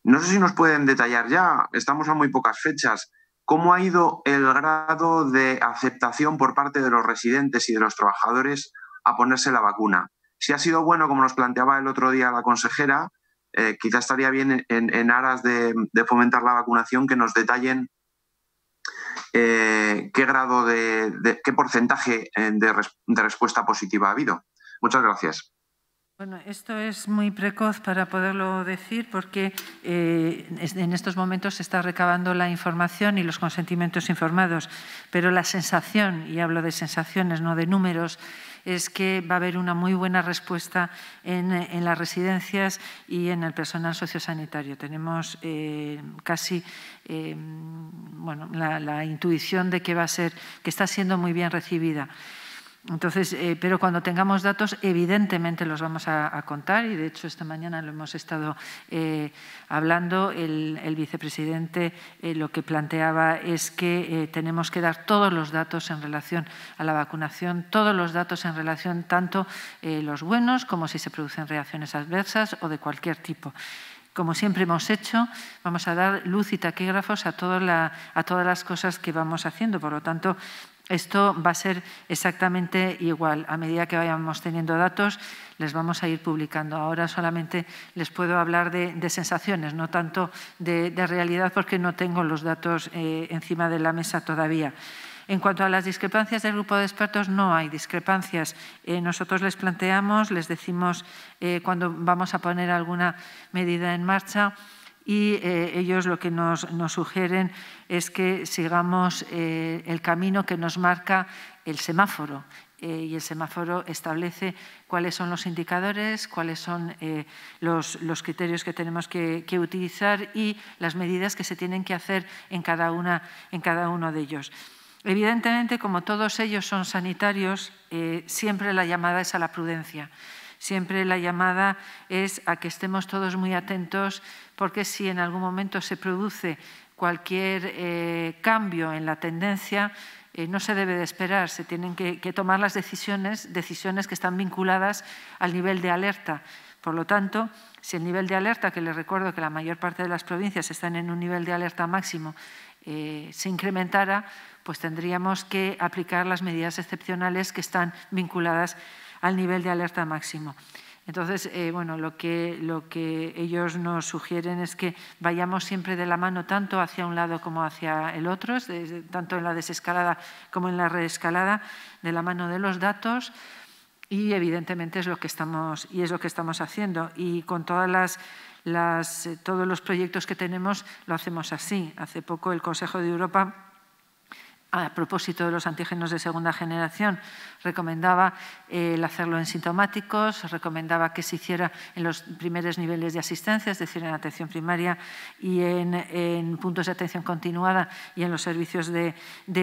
Speaker 6: no sé si nos pueden detallar ya, estamos a muy pocas fechas, cómo ha ido el grado de aceptación por parte de los residentes y de los trabajadores a ponerse la vacuna. Si ha sido bueno, como nos planteaba el otro día la consejera, eh, quizás estaría bien en, aras de, fomentar la vacunación que nos detallen eh, qué grado de, qué porcentaje eh, de respuesta positiva ha habido. Muchas gracias.
Speaker 2: Bueno, esto es muy precoz para poderlo decir porque eh, en estos momentos se está recabando la información y los consentimientos informados, pero la sensación, y hablo de sensaciones, no de números, es que va a haber una muy buena respuesta en, las residencias y en el personal sociosanitario. Tenemos eh, casi eh, la, la intuición de que va a ser, que está siendo muy bien recibida. Entonces, eh, pero cuando tengamos datos, evidentemente los vamos a, contar y de hecho esta mañana lo hemos estado eh, hablando. El, vicepresidente eh, lo que planteaba es que tenemos que dar todos los datos en relación a la vacunación, todos los datos en relación tanto los buenos como si se producen reacciones adversas o de cualquier tipo como siempre hemos hecho, vamos a dar luz y taquígrafos a, a, todas las cosas que vamos haciendo. Por lo tanto, esto va a ser exactamente igual. A medida que vayamos teniendo datos, les vamos a ir publicando. Ahora solamente les puedo hablar de, sensaciones, no tanto de, realidad, porque no tengo los datos eh, encima de la mesa todavía. En cuanto a las discrepancias del grupo de expertos, no hay discrepancias. Eh, nosotros les planteamos, les decimos eh, cuando vamos a poner alguna medida en marcha y eh, ellos lo que nos, sugieren es que sigamos eh, el camino que nos marca el semáforo. Eh, y el semáforo establece cuáles son los indicadores, cuáles son los, criterios que tenemos que, utilizar y las medidas que se tienen que hacer en cada uno de ellos. Evidentemente, como todos ellos son sanitarios, siempre la llamada es a la prudencia. Siempre la llamada es a que estemos todos muy atentos porque si en algún momento se produce cualquier eh, cambio en la tendencia, eh, no se debe de esperar, se tienen que, tomar las decisiones, decisiones que están vinculadas al nivel de alerta. Por lo tanto, si el nivel de alerta, que les recuerdo que la mayor parte de las provincias están en un nivel de alerta máximo, eh, se incrementara, pues tendríamos que aplicar las medidas excepcionales que están vinculadas al nivel de alerta máximo. Entonces, eh, bueno, lo que, ellos nos sugieren es que vayamos siempre de la mano tanto hacia un lado como hacia el otro, tanto en la desescalada como en la reescalada, de la mano de los datos y evidentemente es lo que estamos y es lo que estamos haciendo y con todas las, eh, todos los proyectos que tenemos lo hacemos así. Hace poco el Consejo de Europa a propósito de los antígenos de segunda generación, recomendaba el eh, hacerlo en sintomáticos, recomendaba que se hiciera en los primeros niveles de asistencia, es decir, en atención primaria y en, puntos de atención continuada y en los servicios de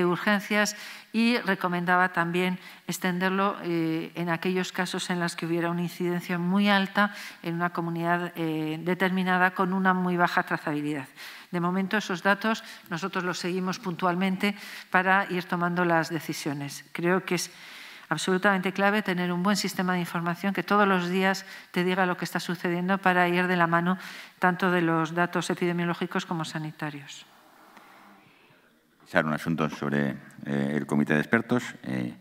Speaker 2: urgencias, y recomendaba también extenderlo eh, en aquellos casos en los que hubiera una incidencia muy alta en una comunidad eh, determinada con una muy baja trazabilidad. De momento esos datos nosotros los seguimos puntualmente para ir tomando las decisiones. Creo que es absolutamente clave tener un buen sistema de información que todos los días te diga lo que está sucediendo para ir de la mano tanto de los datos epidemiológicos como sanitarios
Speaker 1: un Asunto sobre eh, el comité de expertos eh,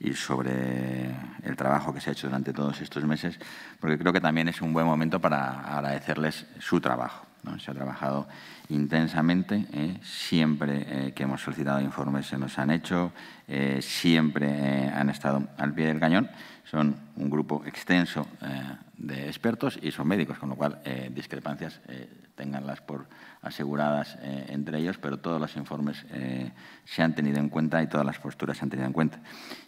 Speaker 1: y sobre el trabajo que se ha hecho durante todos estos meses, porque creo que también es un buen momento para agradecerles su trabajo. Se ha trabajado intensamente, eh, siempre que hemos solicitado informes se nos han hecho, siempre han estado al pie del cañón. Son un grupo extenso de expertos y son médicos, con lo cual discrepancias tenganlas por aseguradas eh, entre ellos, pero todos los informes eh, se han tenido en cuenta y todas las posturas se han tenido en cuenta.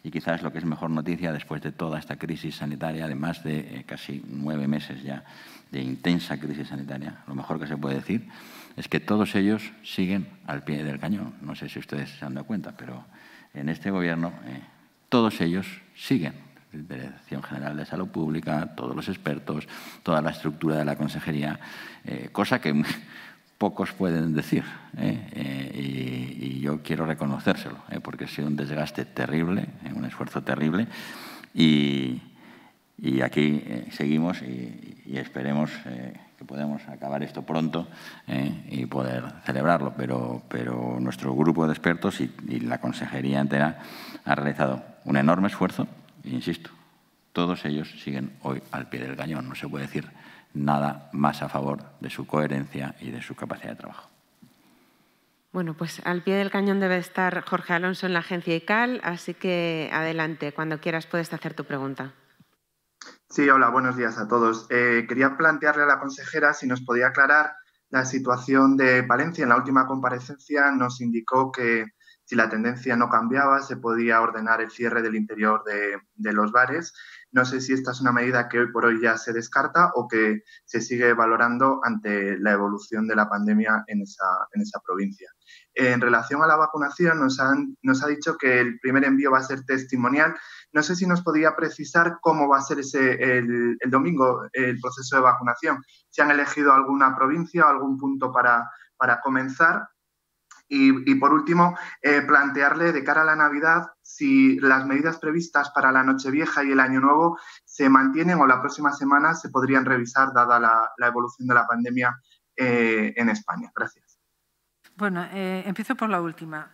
Speaker 1: Y quizás lo que es mejor noticia después de toda esta crisis sanitaria, además de eh, casi nueve meses ya de intensa crisis sanitaria, lo mejor que se puede decir es que todos ellos siguen al pie del cañón. No sé si ustedes se han dado cuenta, pero en este gobierno todos ellos siguen Dirección General de Salud Pública, todos los expertos, toda la estructura de la consejería, eh, cosa que pocos pueden decir. ¿eh? Eh, y, yo quiero reconocérselo, porque ha sido un desgaste terrible, un esfuerzo terrible. Y, aquí seguimos y, esperemos que podamos acabar esto pronto y poder celebrarlo, pero, pero nuestro grupo de expertos y la consejería entera ha realizado un enorme esfuerzo insisto, todos ellos siguen hoy al pie del cañón. No se puede decir nada más a favor de su coherencia y de su capacidad de trabajo.
Speaker 3: Bueno, pues al pie del cañón debe estar Jorge Alonso en la agencia ICAL, así que adelante, cuando quieras puedes hacer tu pregunta.
Speaker 6: Sí, hola, buenos días a todos. Eh, quería plantearle a la consejera si nos podía aclarar la situación de Valencia. En la última comparecencia nos indicó que si la tendencia no cambiaba, se podía ordenar el cierre del interior de, los bares. No sé si esta es una medida que hoy por hoy ya se descarta o que se sigue valorando ante la evolución de la pandemia en esa, provincia. En relación a la vacunación, nos, han, nos ha dicho que el primer envío va a ser testimonial. No sé si nos podía precisar cómo va a ser ese, el, domingo el proceso de vacunación. Si han elegido alguna provincia o algún punto para, para comenzar y, por último, eh, plantearle de cara a la Navidad si las medidas previstas para la Nochevieja y el Año Nuevo se mantienen o la próxima semana se podrían revisar, dada la, evolución de la pandemia eh, en España. Gracias.
Speaker 2: Bueno, eh, empiezo por la última.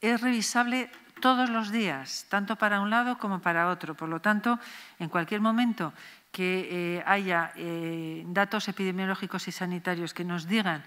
Speaker 2: Es revisable todos los días, tanto para un lado como para otro. Por lo tanto, en cualquier momento que haya datos epidemiológicos y sanitarios que nos digan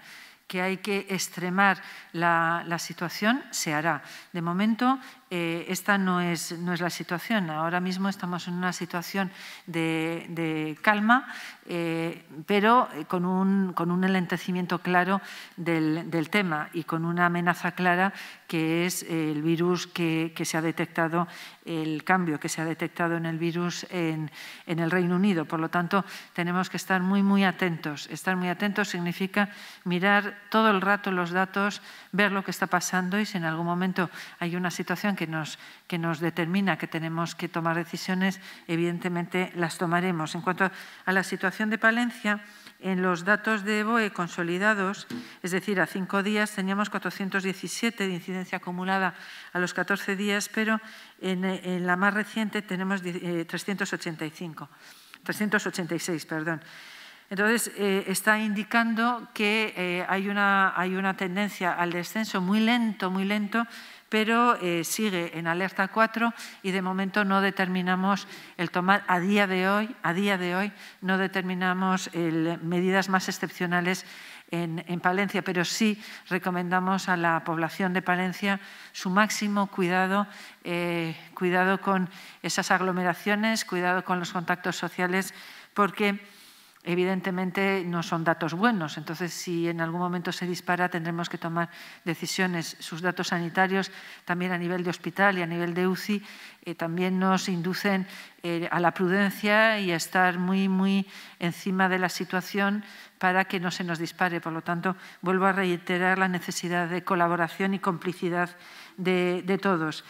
Speaker 2: que hay que extremar la, situación, se hará. De momento eh, esta no es, la situación. Ahora mismo estamos en una situación de, calma, eh, pero con un, con un, enlentecimiento claro del, tema y con una amenaza clara que es el virus que, se ha detectado, el cambio que se ha detectado en el virus en, en el Reino Unido. Por lo tanto, tenemos que estar muy, muy atentos. Estar muy atentos significa mirar todo el rato los datos ver lo que está pasando y si en algún momento hay una situación que nos, determina que tenemos que tomar decisiones, evidentemente las tomaremos. En cuanto a la situación de Palencia, en los datos de BOE consolidados, es decir, a cinco días, teníamos 417 de incidencia acumulada a los 14 días, pero en, en la más reciente tenemos 385, eh, 386. Perdón. Entonces, eh, está indicando que eh, hay, una, hay, una, tendencia al descenso muy lento, muy lento, pero eh, sigue en alerta 4 y de momento no determinamos el tomar, a día de hoy, a día de hoy no determinamos medidas más excepcionales en, en, Palencia, pero sí recomendamos a la población de Palencia su máximo cuidado, cuidado con esas aglomeraciones, cuidado con los contactos sociales, porque evidentemente no son datos buenos. Entonces, si en algún momento se dispara, tendremos que tomar decisiones. Sus datos sanitarios, también a nivel de hospital y a nivel de UCI, eh, también nos inducen eh, a la prudencia y a estar muy, muy encima de la situación para que no se nos dispare. Por lo tanto, vuelvo a reiterar la necesidad de colaboración y complicidad de todos.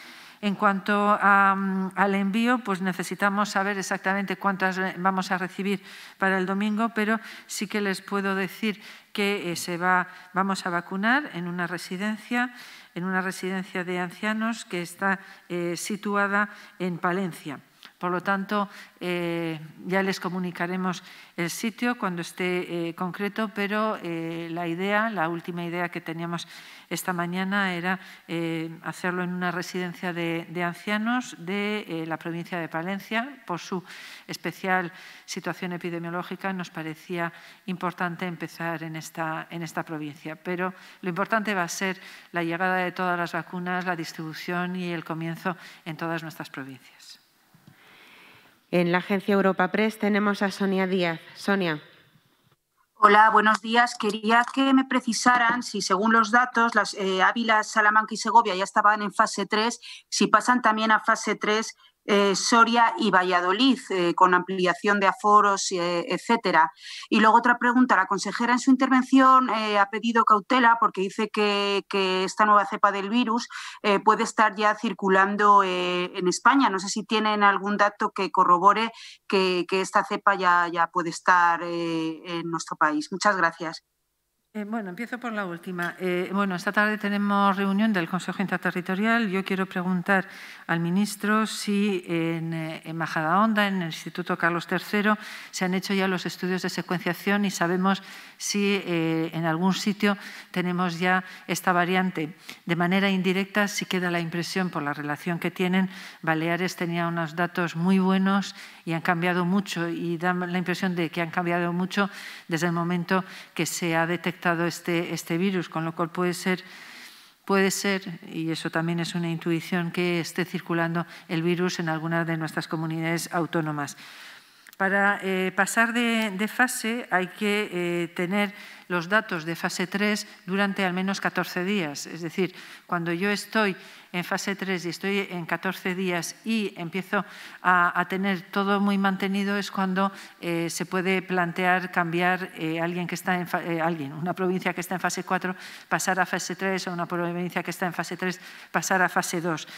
Speaker 2: En cuanto al envío, pues necesitamos saber exactamente cuántas vamos a recibir para el domingo, pero sí que les puedo decir que eh, se va, vamos a vacunar en una residencia, en una residencia de ancianos que está eh, situada en Palencia. Por lo tanto, eh, ya les comunicaremos el sitio cuando esté eh, concreto, pero eh, la idea, la última idea que teníamos esta mañana era hacerlo en una residencia de, ancianos de la provincia de Palencia. Por su especial situación epidemiológica nos parecía importante empezar en esta, en esta provincia. Pero lo importante va a ser la llegada de todas las vacunas, la distribución y el comienzo en todas nuestras provincias.
Speaker 3: En la agencia Europa Press tenemos a Sonia Díaz. Sonia. Hola,
Speaker 2: buenos días.
Speaker 3: Quería que me precisaran si, según los datos, las eh, Ávila, Salamanca y Segovia ya estaban en fase 3, si pasan también a fase 3 eh, Soria y Valladolid, eh, con ampliación de aforos, eh, etcétera. Y luego otra pregunta, la consejera en su intervención ha pedido cautela porque dice que, esta nueva cepa del virus puede estar ya circulando en España. No sé si tienen algún dato que corrobore que, esta cepa ya puede estar en nuestro país. Muchas gracias.
Speaker 2: Eh, bueno, empiezo por la última. Eh, bueno, esta tarde tenemos reunión del Consejo Interterritorial. Yo quiero preguntar al ministro si en, eh, Majadahonda, en el Instituto Carlos III, se han hecho ya los estudios de secuenciación y sabemos si en algún sitio tenemos ya esta variante. De manera indirecta, sí queda la impresión, por la relación que tienen, Baleares tenía unos datos muy buenos y han cambiado mucho y dan la impresión de que han cambiado mucho desde el momento que se ha detectado este, este virus, con lo cual puede ser puede ser, y eso también es una intuición, que esté circulando el virus en algunas de nuestras comunidades autónomas. Para eh, pasar de, fase hay que eh, tener los datos de fase 3 durante al menos 14 días. Es decir, cuando yo estoy en fase 3 y estoy en 14 días y empiezo a, tener todo muy mantenido, es cuando eh, se puede plantear cambiar alguien que está en alguien, una provincia que está en fase 4, pasar a fase 3 o una provincia que está en fase 3, pasar a fase 2.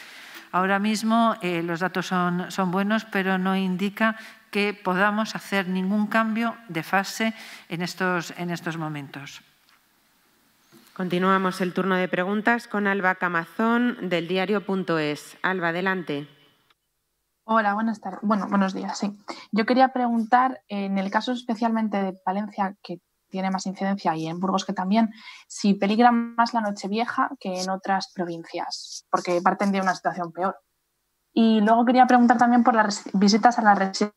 Speaker 2: Ahora mismo los datos son, buenos, pero no indica que podamos hacer ningún cambio de fase en estos, en estos momentos. Continuamos el turno de preguntas con Alba Camazón del
Speaker 3: diario.es. Alba, adelante.
Speaker 4: Hola, buenas tardes. Bueno, buenos días, sí. Yo quería preguntar, en el caso especialmente de Valencia, que tiene más incidencia, y en Burgos que también, si peligra más la Nochevieja que en otras provincias, porque parten de una situación peor. Y luego quería preguntar también por las visitas a las residencias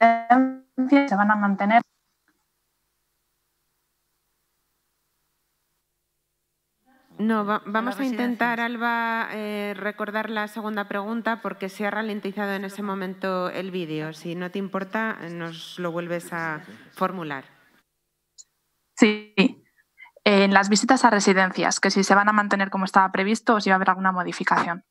Speaker 4: se van a mantener.
Speaker 3: No, vamos a intentar, Alba, eh, recordar la segunda pregunta porque se ha ralentizado en ese momento el vídeo. Si no te importa, nos lo vuelves a formular.
Speaker 4: Sí. En las visitas a residencias, que si se van a mantener como estaba previsto o si va a haber alguna modificación.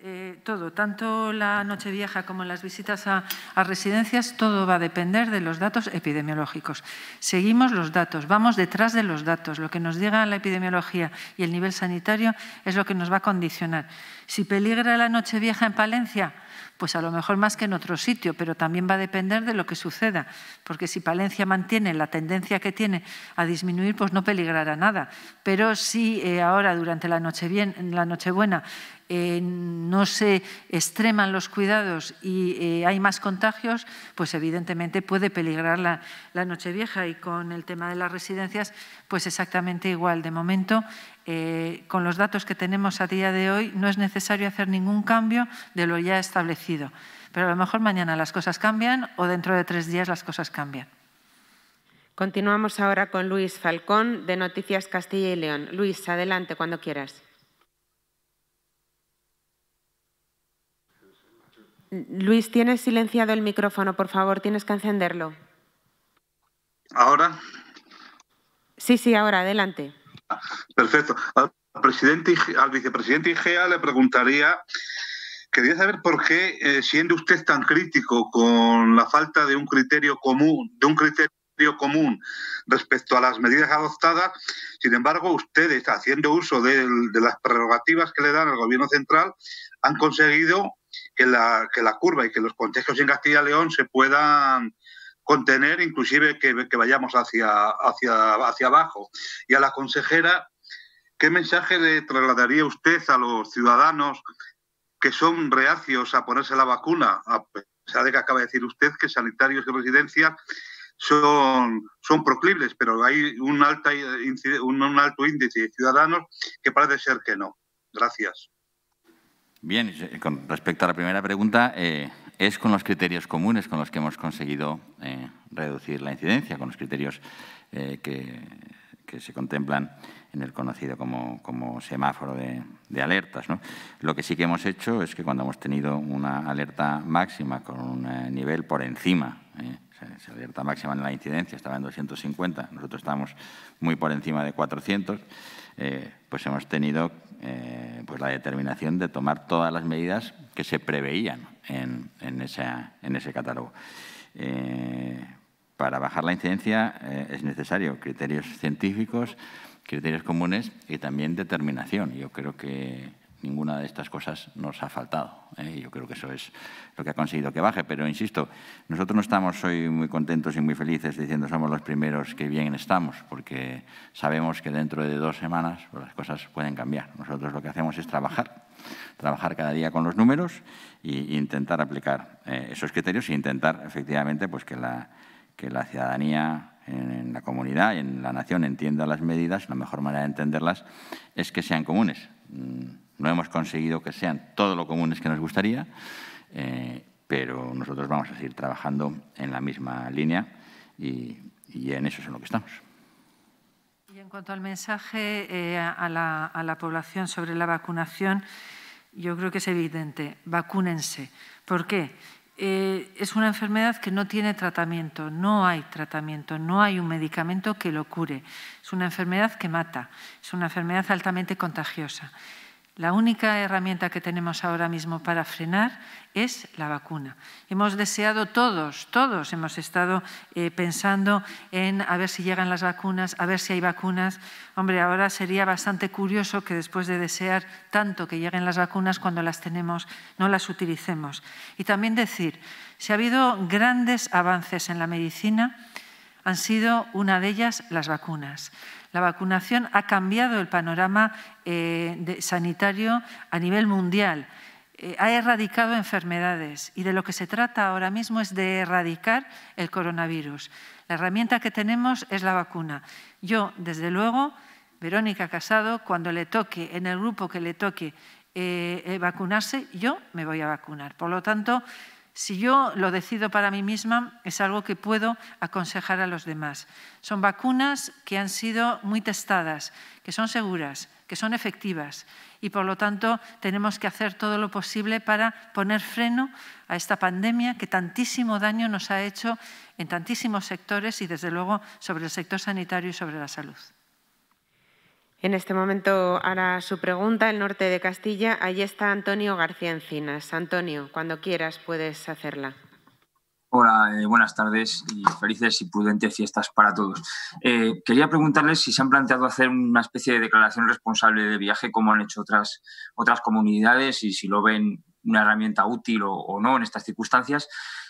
Speaker 2: Eh, todo, tanto la Nochevieja como las visitas a, residencias, todo va a depender de los datos epidemiológicos. Seguimos los datos, vamos detrás de los datos. Lo que nos diga la epidemiología y el nivel sanitario es lo que nos va a condicionar. Si peligra la Nochevieja en Palencia, pues a lo mejor más que en otro sitio, pero también va a depender de lo que suceda, porque si Palencia mantiene la tendencia que tiene a disminuir, pues no peligrará nada. Pero si eh, ahora, durante la, noche bien, la Nochebuena, eh, no se extreman los cuidados y eh, hay más contagios, pues evidentemente puede peligrar la, noche Nochevieja. Y con el tema de las residencias, pues exactamente igual. De momento, eh, con los datos que tenemos a día de hoy, no es necesario hacer ningún cambio de lo ya establecido. Pero a lo mejor mañana las cosas cambian o dentro de tres días las cosas cambian.
Speaker 3: Continuamos ahora con Luis Falcón de Noticias Castilla y León. Luis, adelante cuando quieras. Luis, tienes silenciado el micrófono, por favor, tienes que encenderlo. ¿Ahora? Sí, sí, ahora, adelante.
Speaker 6: Perfecto. Al, presidente, al vicepresidente IGEA le preguntaría, quería saber por qué, eh, siendo usted tan crítico con la falta de un criterio común, de un criterio común respecto a las medidas adoptadas. Sin embargo, ustedes, haciendo uso de, de, las prerrogativas que le dan al Gobierno central, han conseguido que la, que la curva y que los contextos en Castilla y León se puedan contener, inclusive que, vayamos hacia, hacia, hacia abajo. Y a la consejera, ¿qué mensaje le trasladaría usted a los ciudadanos que son reacios a ponerse la vacuna? A pesar de que acaba de decir usted que sanitarios y residencia son, son proclibles, pero hay un, alta, un alto índice de ciudadanos que parece ser que no. Gracias.
Speaker 1: Bien, con respecto a la primera pregunta, eh, es con los criterios comunes con los que hemos conseguido eh, reducir la incidencia, con los criterios eh, que, se contemplan en el conocido como, semáforo de, alertas. Lo que sí que hemos hecho es que cuando hemos tenido una alerta máxima con un nivel por encima, esa alerta máxima en la incidencia estaba en 250, nosotros estábamos muy por encima de 400, eh, pues hemos tenido eh, pues la determinación de tomar todas las medidas que se preveían en, en, en ese catálogo. Eh, para bajar la incidencia es necesario criterios científicos, criterios comunes y también determinación. Yo creo que ninguna de estas cosas nos ha faltado. ¿eh? Yo creo que eso es lo que ha conseguido que baje, pero insisto, nosotros no estamos hoy muy contentos y muy felices diciendo somos los primeros que bien estamos, porque sabemos que dentro de dos semanas pues, las cosas pueden cambiar. Nosotros lo que hacemos es trabajar, trabajar cada día con los números e intentar aplicar eh, esos criterios e intentar efectivamente pues, que, la, que la ciudadanía en la comunidad y en la nación entienda las medidas, la mejor manera de entenderlas es que sean comunes. Mm, no hemos conseguido que sean todo lo comunes que nos gustaría, eh, pero nosotros vamos a seguir trabajando en la misma línea y, en eso es en lo que estamos.
Speaker 2: Y en cuanto al mensaje eh, a, la, población sobre la vacunación, yo creo que es evidente, vacúnense. ¿Por qué? Eh, es una enfermedad que no tiene tratamiento, no hay tratamiento, no hay un medicamento que lo cure. Es una enfermedad que mata, es una enfermedad altamente contagiosa. La única herramienta que tenemos ahora mismo para frenar es la vacuna. Hemos deseado todos, todos hemos estado eh, pensando en a ver si llegan las vacunas, a ver si hay vacunas. Hombre, ahora sería bastante curioso que después de desear tanto que lleguen las vacunas, cuando las tenemos no las utilicemos. Y también decir, si ha habido grandes avances en la medicina, han sido una de ellas las vacunas. La vacunación ha cambiado el panorama eh, sanitario a nivel mundial, eh, ha erradicado enfermedades y de lo que se trata ahora mismo es de erradicar el coronavirus. La herramienta que tenemos es la vacuna. Yo, desde luego, Verónica Casado, cuando le toque, en el grupo que le toque eh, vacunarse, yo me voy a vacunar. Por lo tanto, si yo lo decido para mí misma, es algo que puedo aconsejar a los demás. Son vacunas que han sido muy testadas, que son seguras, que son efectivas y por lo tanto tenemos que hacer todo lo posible para poner freno a esta pandemia que tantísimo daño nos ha hecho en tantísimos sectores y desde luego sobre el sector sanitario y sobre la salud.
Speaker 3: En este momento hará su pregunta el norte de Castilla. Allí está Antonio García Encinas. Antonio, cuando quieras puedes hacerla.
Speaker 6: Hola, eh, buenas tardes y felices y prudentes fiestas para todos. Eh, quería preguntarles si se han planteado hacer una especie de declaración responsable de viaje como han hecho otras, otras comunidades y si lo ven una herramienta útil o no en estas circunstancias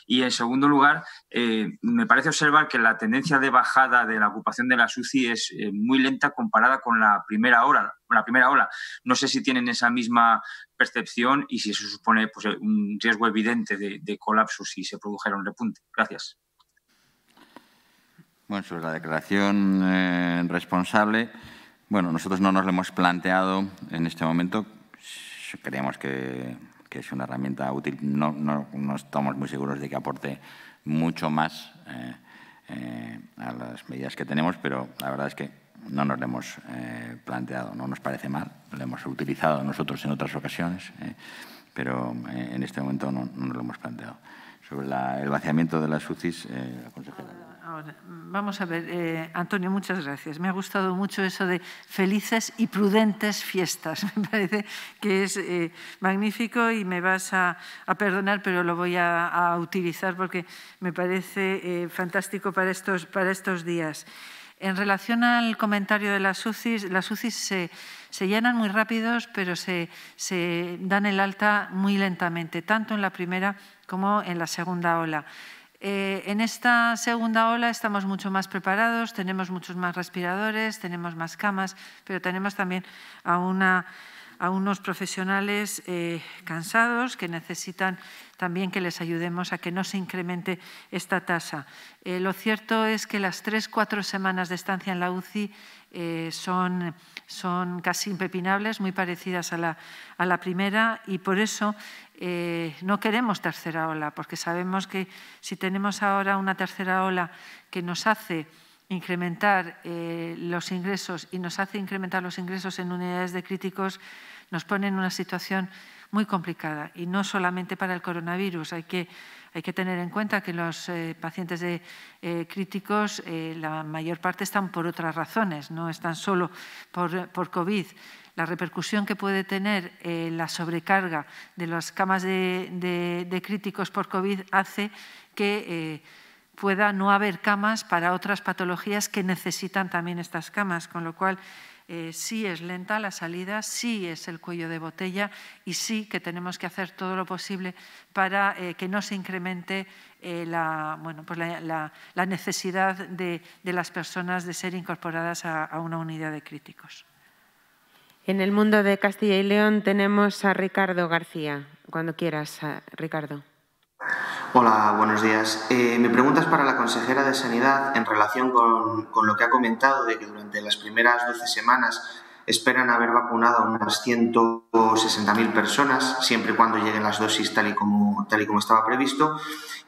Speaker 6: y en segundo lugar, eh, me parece observar que la tendencia de bajada de la ocupación de la UCI es eh, muy lenta comparada con la primera hora, la primera ola. No sé si tienen esa misma percepción y si eso supone pues, eh, un riesgo evidente de, colapso si se produjera un repunte. Gracias.
Speaker 1: Bueno, sobre la declaración responsable, bueno, nosotros no nos lo hemos planteado en este momento. Creemos que es una herramienta útil, no, estamos muy seguros de que aporte mucho más eh, eh, a las medidas que tenemos, pero la verdad es que no nos lo hemos eh, planteado, no nos parece mal, lo hemos utilizado nosotros en otras ocasiones, pero en este momento no, nos lo hemos planteado. Sobre el vaciamiento de las UCIs, la consejera
Speaker 2: vamos a ver, eh, Antonio, muchas gracias. Me ha gustado mucho eso de felices y prudentes fiestas. Me parece que es eh, magnífico y me vas a, perdonar, pero lo voy a, utilizar porque me parece eh, fantástico para estos, para estos días. En relación al comentario de las UCIs, las UCIs se, se llenan muy rápidos, pero se, se dan el alta muy lentamente, tanto en la primera como en la segunda ola. Eh, en esta segunda ola estamos mucho más preparados, tenemos muchos más respiradores, tenemos más camas, pero tenemos también a una a unos profesionales eh, cansados que necesitan también que les ayudemos a que no se incremente esta tasa. Eh, lo cierto es que las tres, cuatro semanas de estancia en la UCI eh, son, son, casi impepinables, muy parecidas a la, primera y por eso no queremos tercera ola, porque sabemos que si tenemos ahora una tercera ola que nos hace incrementar eh, los ingresos y nos hace incrementar los ingresos en unidades de críticos, nos pone en una situación muy complicada. Y no solamente para el coronavirus, hay que, hay que tener en cuenta que los eh, pacientes de, eh, críticos, la mayor parte están por otras razones, no están solo por, por COVID. La repercusión que puede tener la sobrecarga de las camas de, críticos por COVID hace que pueda no haber camas para otras patologías que necesitan también estas camas, con lo cual eh, sí es lenta la salida, sí es el cuello de botella y sí que tenemos que hacer todo lo posible para eh, que no se incremente eh, la, bueno, pues la, la, necesidad de, las personas de ser incorporadas a una unidad de críticos.
Speaker 3: En el mundo de Castilla y León tenemos a Ricardo García. Cuando quieras, Ricardo.
Speaker 6: Hola, buenos días. Eh, mi pregunta es para la consejera de Sanidad en relación con, lo que ha comentado de que durante las primeras 12 semanas esperan haber vacunado a unas 160.000 personas, siempre y cuando lleguen las dosis tal y como, tal y como estaba previsto.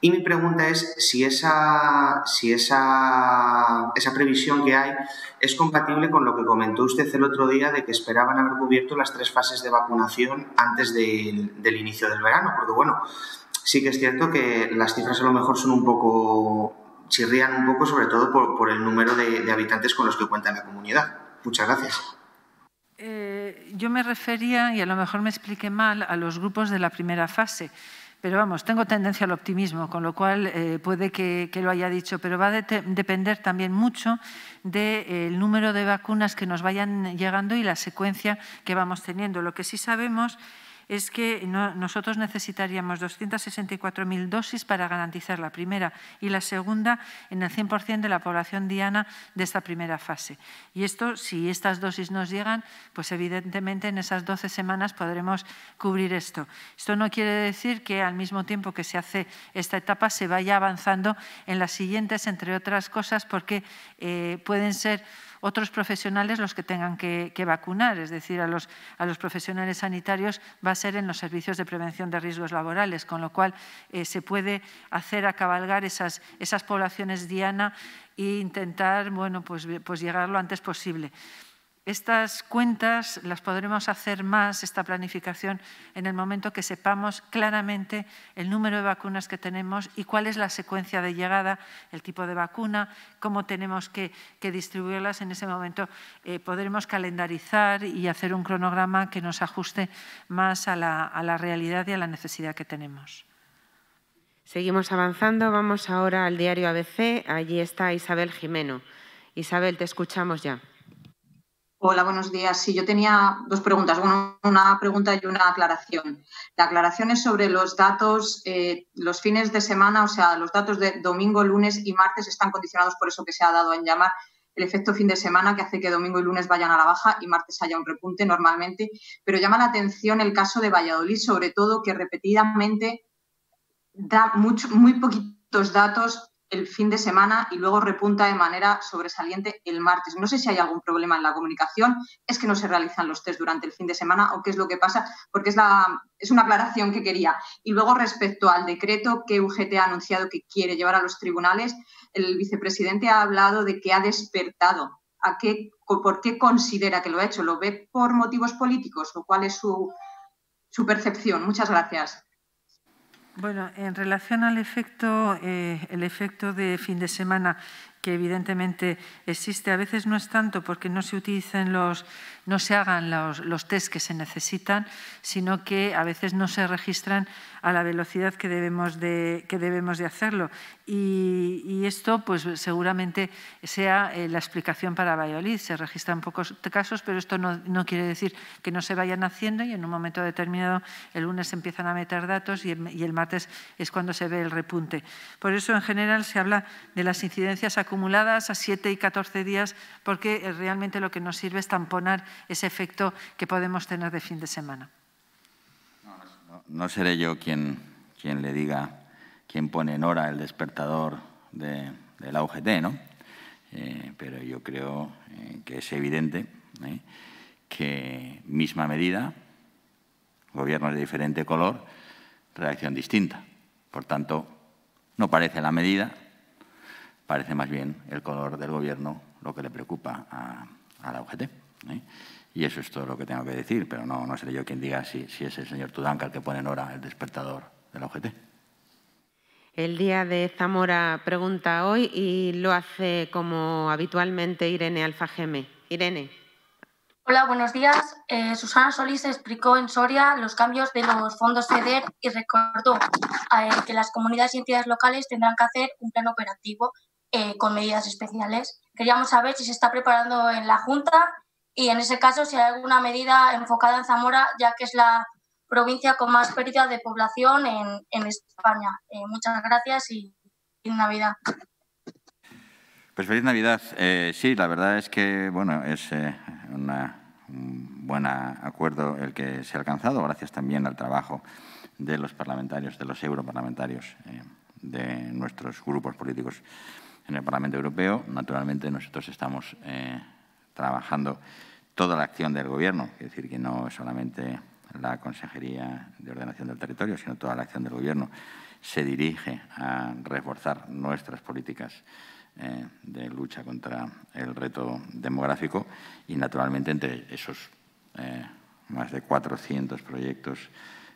Speaker 6: Y mi pregunta es si, esa, si esa, esa previsión que hay es compatible con lo que comentó usted el otro día de que esperaban haber cubierto las tres fases de vacunación antes del, del inicio del verano, porque bueno, sí que es cierto que las cifras a lo mejor son un poco, chirrían un poco, sobre todo por, el número de, habitantes con los que cuenta la comunidad. Muchas gracias.
Speaker 2: Eh, yo me refería, y a lo mejor me expliqué mal, a los grupos de la primera fase. Pero vamos, tengo tendencia al optimismo, con lo cual eh, puede que, lo haya dicho, pero va a depender también mucho del eh, número de vacunas que nos vayan llegando y la secuencia que vamos teniendo. Lo que sí sabemos es que nosotros necesitaríamos 264.000 dosis para garantizar la primera y la segunda en el 100% de la población diana de esta primera fase. Y esto, si estas dosis nos llegan, pues evidentemente en esas 12 semanas podremos cubrir esto. Esto no quiere decir que al mismo tiempo que se hace esta etapa se vaya avanzando en las siguientes, entre otras cosas, porque eh, pueden ser otros profesionales los que tengan que, vacunar, es decir, a los, a los, profesionales sanitarios va a ser en los servicios de prevención de riesgos laborales, con lo cual eh, se puede hacer acabalgar esas, esas poblaciones diana e intentar bueno, pues, pues llegar lo antes posible. Estas cuentas las podremos hacer más, esta planificación, en el momento que sepamos claramente el número de vacunas que tenemos y cuál es la secuencia de llegada, el tipo de vacuna, cómo tenemos que, distribuirlas. En ese momento eh, podremos calendarizar y hacer un cronograma que nos ajuste más a la, a la realidad y a la necesidad que tenemos. Seguimos avanzando. Vamos ahora al diario ABC. Allí está Isabel
Speaker 3: Jimeno. Isabel, te escuchamos ya. Hola, buenos días. Sí, yo tenía dos preguntas, una pregunta y una aclaración. La aclaración es sobre los datos, eh, los fines de semana, o sea, los datos de domingo, lunes y martes están condicionados por eso que se ha dado en llamar el efecto fin de semana que hace que domingo y lunes vayan a la baja y martes haya un repunte normalmente, pero llama la atención el caso de Valladolid, sobre todo que repetidamente da muy poquitos datos el fin de semana y luego repunta de manera sobresaliente el martes. No sé si hay algún problema en la comunicación, es que no se realizan los test durante el fin de semana o qué es lo que pasa, porque es, la, es una aclaración que quería. Y luego respecto al decreto que UGT ha anunciado que quiere llevar a los tribunales, el vicepresidente ha hablado de que ha despertado. ¿A qué, ¿Por qué considera que lo ha hecho? ¿Lo ve por motivos políticos o cuál es su percepción? Muchas gracias.
Speaker 2: Bueno, en relación al efecto, eh, el efecto de fin de semana, que evidentemente existe, a veces no es tanto porque no se utilizan los no se hagan los, test que se necesitan, sino que a veces no se registran a la velocidad que debemos de, que debemos de hacerlo. Y, esto pues, seguramente sea eh, la explicación para Valladolid. Se registran pocos casos, pero esto no, quiere decir que no se vayan haciendo y en un momento determinado el lunes empiezan a meter datos y el, y el martes es cuando se ve el repunte. Por eso, en general, se habla de las incidencias acumuladas a 7 y 14 días, porque eh, realmente lo que nos sirve es tamponar ese efecto que podemos tener de fin de semana.
Speaker 1: No, seré yo quien, quien le diga, quien pone en hora el despertador de, la UGT, ¿no? Eh, pero yo creo eh, que es evidente ¿eh? que misma medida, gobierno de diferente color, reacción distinta. Por tanto, no parece la medida, parece más bien el color del gobierno lo que le preocupa a, a la UGT. ¿eh? Y eso es todo lo que tengo que decir, pero no, no seré yo quien diga si, es el señor Tudanca el que pone en hora el despertador de la
Speaker 3: El día de Zamora pregunta hoy y lo hace como habitualmente Irene Alfageme. Irene.
Speaker 4: Hola, buenos días. Eh, Susana Solís explicó en Soria los cambios de los fondos FEDER y recordó eh, que las comunidades y entidades locales tendrán que hacer un plan operativo con medidas especiales. Queríamos saber si se está preparando en la Junta y en ese caso si hay alguna medida enfocada en Zamora, ya que es la provincia con más pérdida de población en, España. Eh, muchas gracias y feliz Navidad.
Speaker 1: Pues feliz Navidad. Eh, sí, la verdad es que bueno es eh, una, un buen acuerdo el que se ha alcanzado, gracias también al trabajo de los parlamentarios, de los europarlamentarios, de nuestros grupos políticos en el Parlamento Europeo. Naturalmente nosotros estamos trabajando toda la acción del Gobierno, es decir, que no solamente la Consejería de Ordenación del Territorio, sino toda la acción del Gobierno se dirige a reforzar nuestras políticas eh, de lucha contra el reto demográfico y, naturalmente, entre esos eh, más de 400 proyectos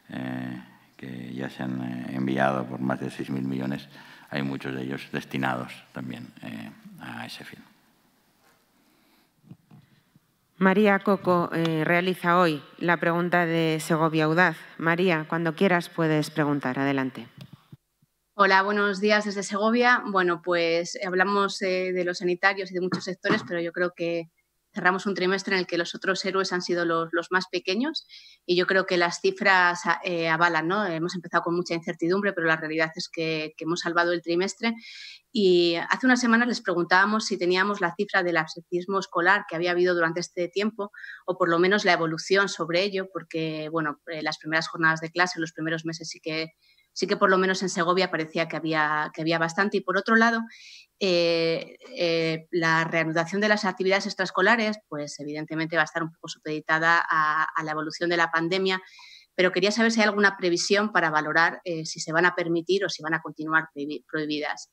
Speaker 1: eh, que ya se han enviado por más de 6.000 millones, hay muchos de ellos destinados también a ese fin.
Speaker 3: María Coco eh, realiza hoy la pregunta de Segovia Audaz. María, cuando quieras puedes preguntar. Adelante.
Speaker 4: Hola, buenos días desde Segovia. Bueno, pues eh, hablamos eh, de los sanitarios y de muchos sectores, pero yo creo que cerramos un trimestre en el que los otros héroes han sido los, más pequeños y yo creo que las cifras ah, eh, avalan, ¿no? Hemos empezado con mucha incertidumbre, pero la realidad es que, hemos salvado el trimestre y hace unas semanas les preguntábamos si teníamos la cifra del absentismo escolar que había habido durante este tiempo o por lo menos la evolución sobre ello, porque, bueno, eh, las primeras jornadas de clase, los primeros meses sí que sí que por lo menos en Segovia parecía que había, que había bastante. Y por otro lado, eh, eh, la reanudación de las actividades extraescolares, pues evidentemente va a estar un poco supeditada a, la evolución de la pandemia, pero quería saber si hay alguna previsión para valorar eh, si se van a permitir o si van a continuar prohibidas.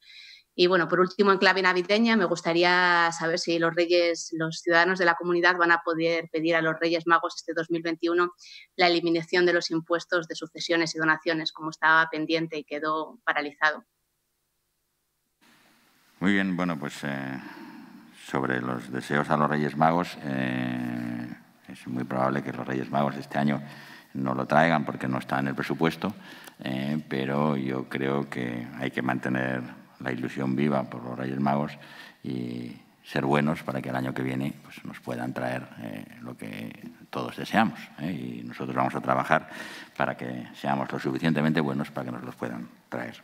Speaker 4: Y bueno, por último, en clave navideña, me gustaría saber si los reyes, los ciudadanos de la comunidad van a poder pedir a los Reyes Magos este 2021 la eliminación de los impuestos de sucesiones y donaciones, como estaba pendiente y quedó paralizado.
Speaker 1: Muy bien, bueno, pues eh, sobre los deseos a los Reyes Magos, eh, es muy probable que los Reyes Magos este año no lo traigan porque no está en el presupuesto, eh, pero yo creo que hay que mantener la ilusión viva por los Reyes Magos y ser buenos para que el año que viene pues, nos puedan traer eh, lo que todos deseamos. Eh, y nosotros vamos a trabajar para que seamos lo suficientemente buenos para que nos los puedan traer.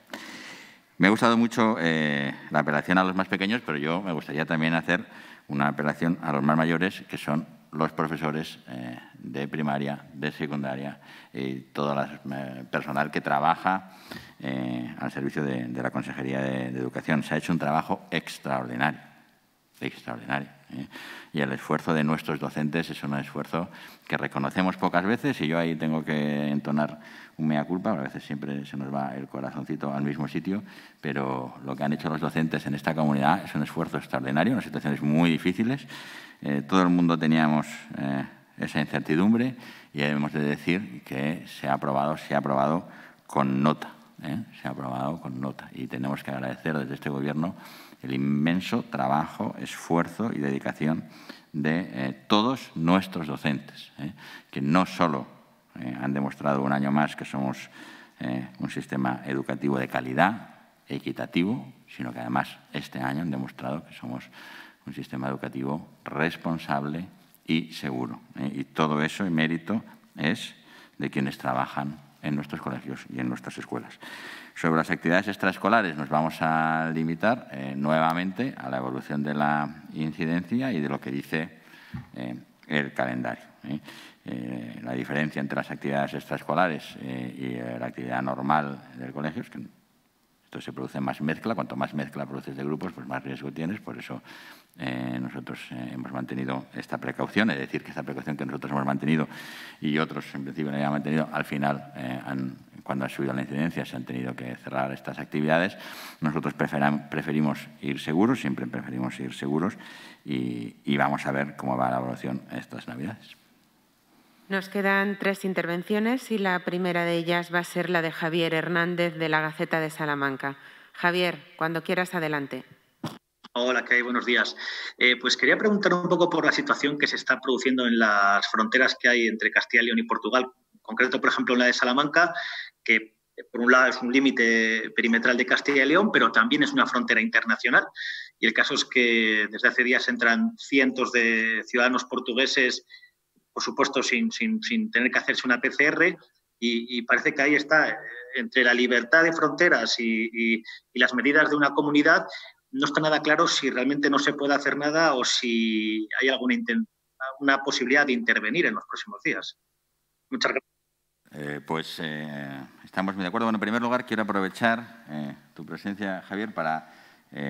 Speaker 1: Me ha gustado mucho eh, la apelación a los más pequeños, pero yo me gustaría también hacer una apelación a los más mayores, que son los profesores eh, de primaria, de secundaria y todo el eh, personal que trabaja eh, al servicio de, la Consejería de, Educación. Se ha hecho un trabajo extraordinario, extraordinario. Y el esfuerzo de nuestros docentes es un esfuerzo que reconocemos pocas veces y yo ahí tengo que entonar un mea culpa, a veces siempre se nos va el corazoncito al mismo sitio, pero lo que han hecho los docentes en esta comunidad es un esfuerzo extraordinario, en situaciones muy difíciles eh, todo el mundo teníamos eh, esa incertidumbre y debemos de decir que se ha aprobado, se ha aprobado con nota, ¿eh? se ha aprobado con nota. Y tenemos que agradecer desde este Gobierno el inmenso trabajo, esfuerzo y dedicación de todos nuestros docentes, que no solo han demostrado un año más que somos un sistema educativo de calidad, equitativo, sino que además este año han demostrado que somos un sistema educativo responsable y seguro. ¿eh? Y todo eso y mérito es de quienes trabajan en nuestros colegios y en nuestras escuelas. Sobre las actividades extraescolares nos vamos a limitar eh, nuevamente a la evolución de la incidencia y de lo que dice eh, el calendario. la diferencia entre las actividades extraescolares y la actividad normal del colegio es que esto se produce más mezcla, cuanto más mezcla produces de grupos, pues más riesgo tienes, por eso eh, nosotros eh, hemos mantenido esta precaución, es decir, que esta precaución que nosotros hemos mantenido y otros en principio no han mantenido, al final, eh, han, cuando ha subido la incidencia, se han tenido que cerrar estas actividades. Nosotros preferimos ir seguros, siempre preferimos ir seguros y, vamos a ver cómo va la evaluación estas Navidades.
Speaker 3: Nos quedan tres intervenciones y la primera de ellas va a ser la de Javier Hernández de la Gaceta de Salamanca. Javier, cuando quieras, adelante.
Speaker 5: Hola, ¿qué hay? Buenos días. Eh, pues quería preguntar un poco por la situación que se está produciendo en las fronteras que hay entre Castilla y León y Portugal. concreto, por ejemplo, en la de Salamanca, que eh, por un lado es un límite perimetral de Castilla y León, pero también es una frontera internacional. Y el caso es que desde hace días entran cientos de ciudadanos portugueses, por supuesto, sin, tener que hacerse una PCR, y, parece que ahí está, eh, entre la libertad de fronteras y, y, las medidas de una comunidad, no está nada claro si realmente no se puede hacer nada o si hay alguna una posibilidad de intervenir en los próximos
Speaker 1: días. Muchas gracias. Eh, pues eh, estamos muy de acuerdo. Bueno, en primer lugar, quiero aprovechar eh, tu presencia, Javier, para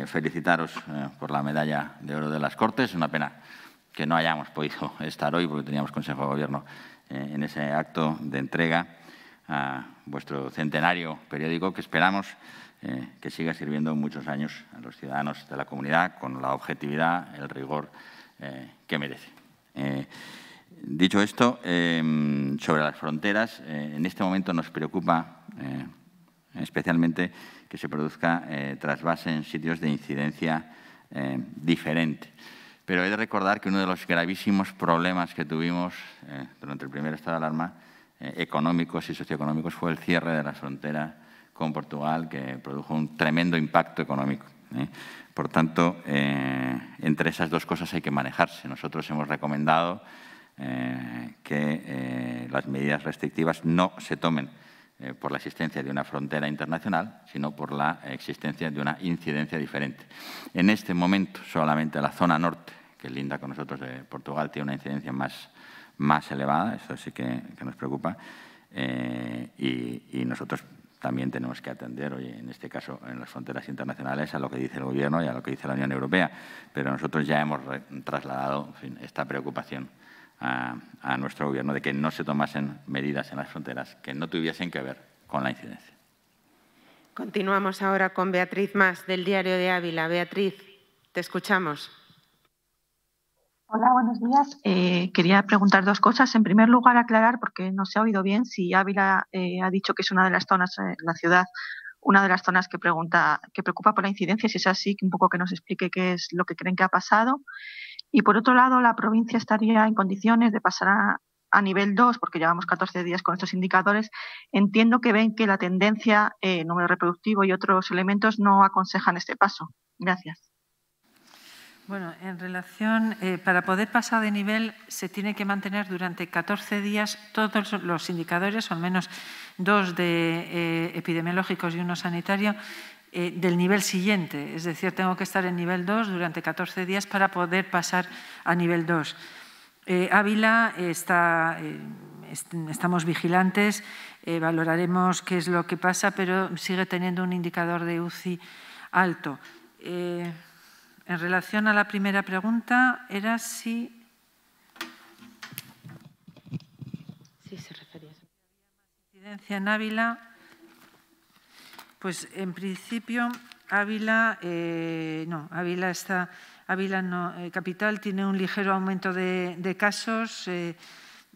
Speaker 1: felicitaros por la medalla de oro de las Cortes. Es Una pena que no hayamos podido estar hoy porque teníamos Consejo de Gobierno en ese acto de entrega a vuestro centenario periódico que esperamos eh, que siga sirviendo muchos años a los ciudadanos de la comunidad con la objetividad, el rigor eh, que merece. Eh, dicho esto, em, sobre las fronteras, en este momento nos preocupa especialmente que se produzca trasvase en sitios de incidencia diferente. Pero he de recordar que uno de los gravísimos problemas que tuvimos durante el primer estado de alarma, económicos y socioeconómicos, fue el cierre de la frontera con Portugal que produjo un tremendo impacto económico. ¿eh? Por tanto, eh, entre esas dos cosas hay que manejarse. Nosotros hemos recomendado eh, que las medidas restrictivas no se tomen por la existencia de una frontera internacional, sino por la existencia de una incidencia diferente. En este momento, solamente la zona norte, que linda con nosotros de Portugal, tiene una incidencia más, más elevada, eso sí que, nos preocupa, y, y nosotros también tenemos que atender, hoy, en este caso en las fronteras internacionales, a lo que dice el Gobierno y a lo que dice la Unión Europea. Pero nosotros ya hemos trasladado esta preocupación a, a, nuestro Gobierno de que no se tomasen medidas en las fronteras que no tuviesen que ver con la incidencia.
Speaker 3: Continuamos ahora con Beatriz Más, del Diario de Ávila. Beatriz, te escuchamos.
Speaker 2: Hola, buenos días. Eh, quería preguntar dos cosas. En primer
Speaker 4: lugar, aclarar, porque no se ha oído bien, si Ávila eh, ha dicho que es una de las zonas en eh, la ciudad, una de las zonas que, pregunta, que preocupa por la incidencia, si es así, que un poco que nos explique qué es lo que creen que ha pasado. Y por otro lado, la provincia estaría en condiciones de pasar a, nivel 2, porque llevamos 14 días con estos indicadores, entiendo que ven que la tendencia, eh, número reproductivo y otros elementos no aconsejan este paso. Gracias.
Speaker 2: Bueno, en relación, eh, para poder pasar de nivel se tiene que mantener durante 14 días todos los indicadores, al menos dos de eh, epidemiológicos y uno sanitario, eh, del nivel siguiente. Es decir, tengo que estar en nivel 2 durante 14 días para poder pasar a nivel 2. Ávila está, estamos vigilantes, valoraremos qué es lo que pasa, pero sigue teniendo un indicador de UCI alto. Eh, en relación a la primera pregunta, era si... Sí, se refería a incidencia en Ávila. Pues en principio Ávila, eh, no, Ávila está, Ávila no, eh, capital tiene un ligero aumento de, casos, eh,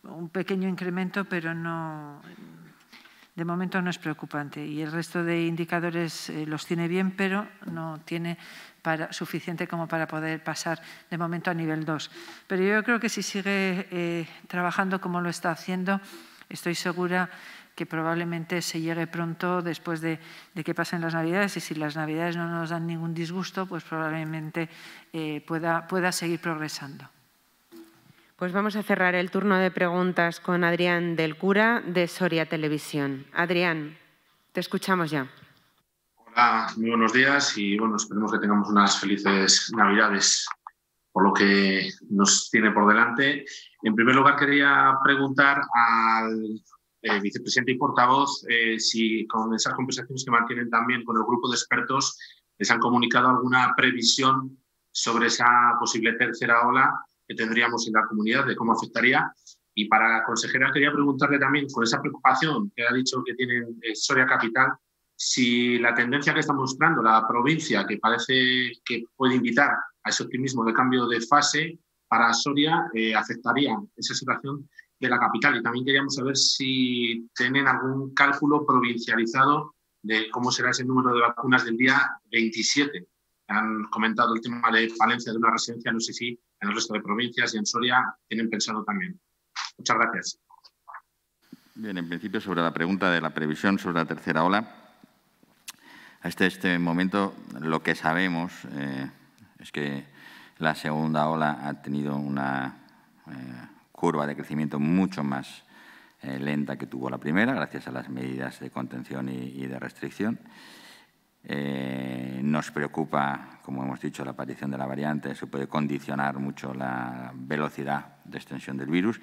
Speaker 2: un pequeño incremento, pero no, de momento no es preocupante. Y el resto de indicadores los tiene bien, pero no tiene para, suficiente como para poder pasar de momento a nivel 2. Pero yo creo que si sigue eh, trabajando como lo está haciendo, estoy segura que probablemente se llegue pronto después de, que pasen las Navidades y si las Navidades no nos dan ningún disgusto, pues probablemente eh, pueda, pueda seguir progresando. Pues vamos a cerrar el turno de preguntas
Speaker 3: con Adrián del Cura de Soria Televisión. Adrián, te escuchamos ya.
Speaker 5: Ah, muy buenos días y bueno, esperemos que tengamos unas felices Navidades por lo que nos tiene por delante. En primer lugar, quería preguntar al eh, vicepresidente y portavoz eh, si con esas conversaciones que mantienen también con el grupo de expertos les han comunicado alguna previsión sobre esa posible tercera ola que tendríamos en la comunidad, de cómo afectaría. Y para la consejera quería preguntarle también, con esa preocupación que ha dicho que tiene eh, Soria Capital, si la tendencia que está mostrando la provincia, que parece que puede invitar a ese optimismo de cambio de fase para Soria, aceptaría eh, afectaría esa situación de la capital. Y también queríamos saber si tienen algún cálculo provincializado de cómo será ese número de vacunas del día 27. Han comentado el tema de falencia de una residencia, no sé si en el resto de provincias y en Soria tienen pensado también. Muchas gracias.
Speaker 1: Bien, en principio sobre la pregunta de la previsión sobre la tercera ola, hasta este, este momento lo que sabemos eh, es que la segunda ola ha tenido una eh, curva de crecimiento mucho más eh, lenta que tuvo la primera, gracias a las medidas de contención y, de restricción. nos preocupa, como hemos dicho, la aparición de la variante, se puede condicionar mucho la velocidad de extensión del virus.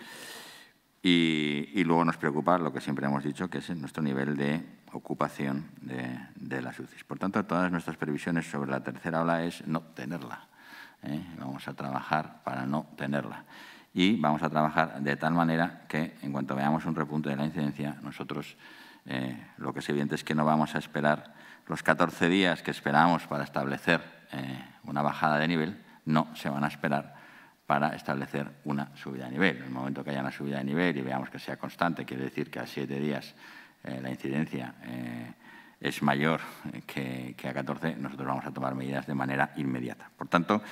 Speaker 1: Y, luego nos preocupa lo que siempre hemos dicho, que es nuestro nivel de ocupación de, las UCIs. Por tanto, todas nuestras previsiones sobre la tercera ola es no tenerla. ¿eh? Vamos a trabajar para no tenerla. Y vamos a trabajar de tal manera que, en cuanto veamos un repunte de la incidencia, nosotros eh, lo que es evidente es que no vamos a esperar los 14 días que esperamos para establecer eh, una bajada de nivel, no se van a esperar para establecer una subida de nivel. En el momento que haya una subida de nivel y veamos que sea constante, quiere decir que a siete días eh, la incidencia eh, es mayor eh, que, a 14, nosotros vamos a tomar medidas de manera inmediata. Por tanto,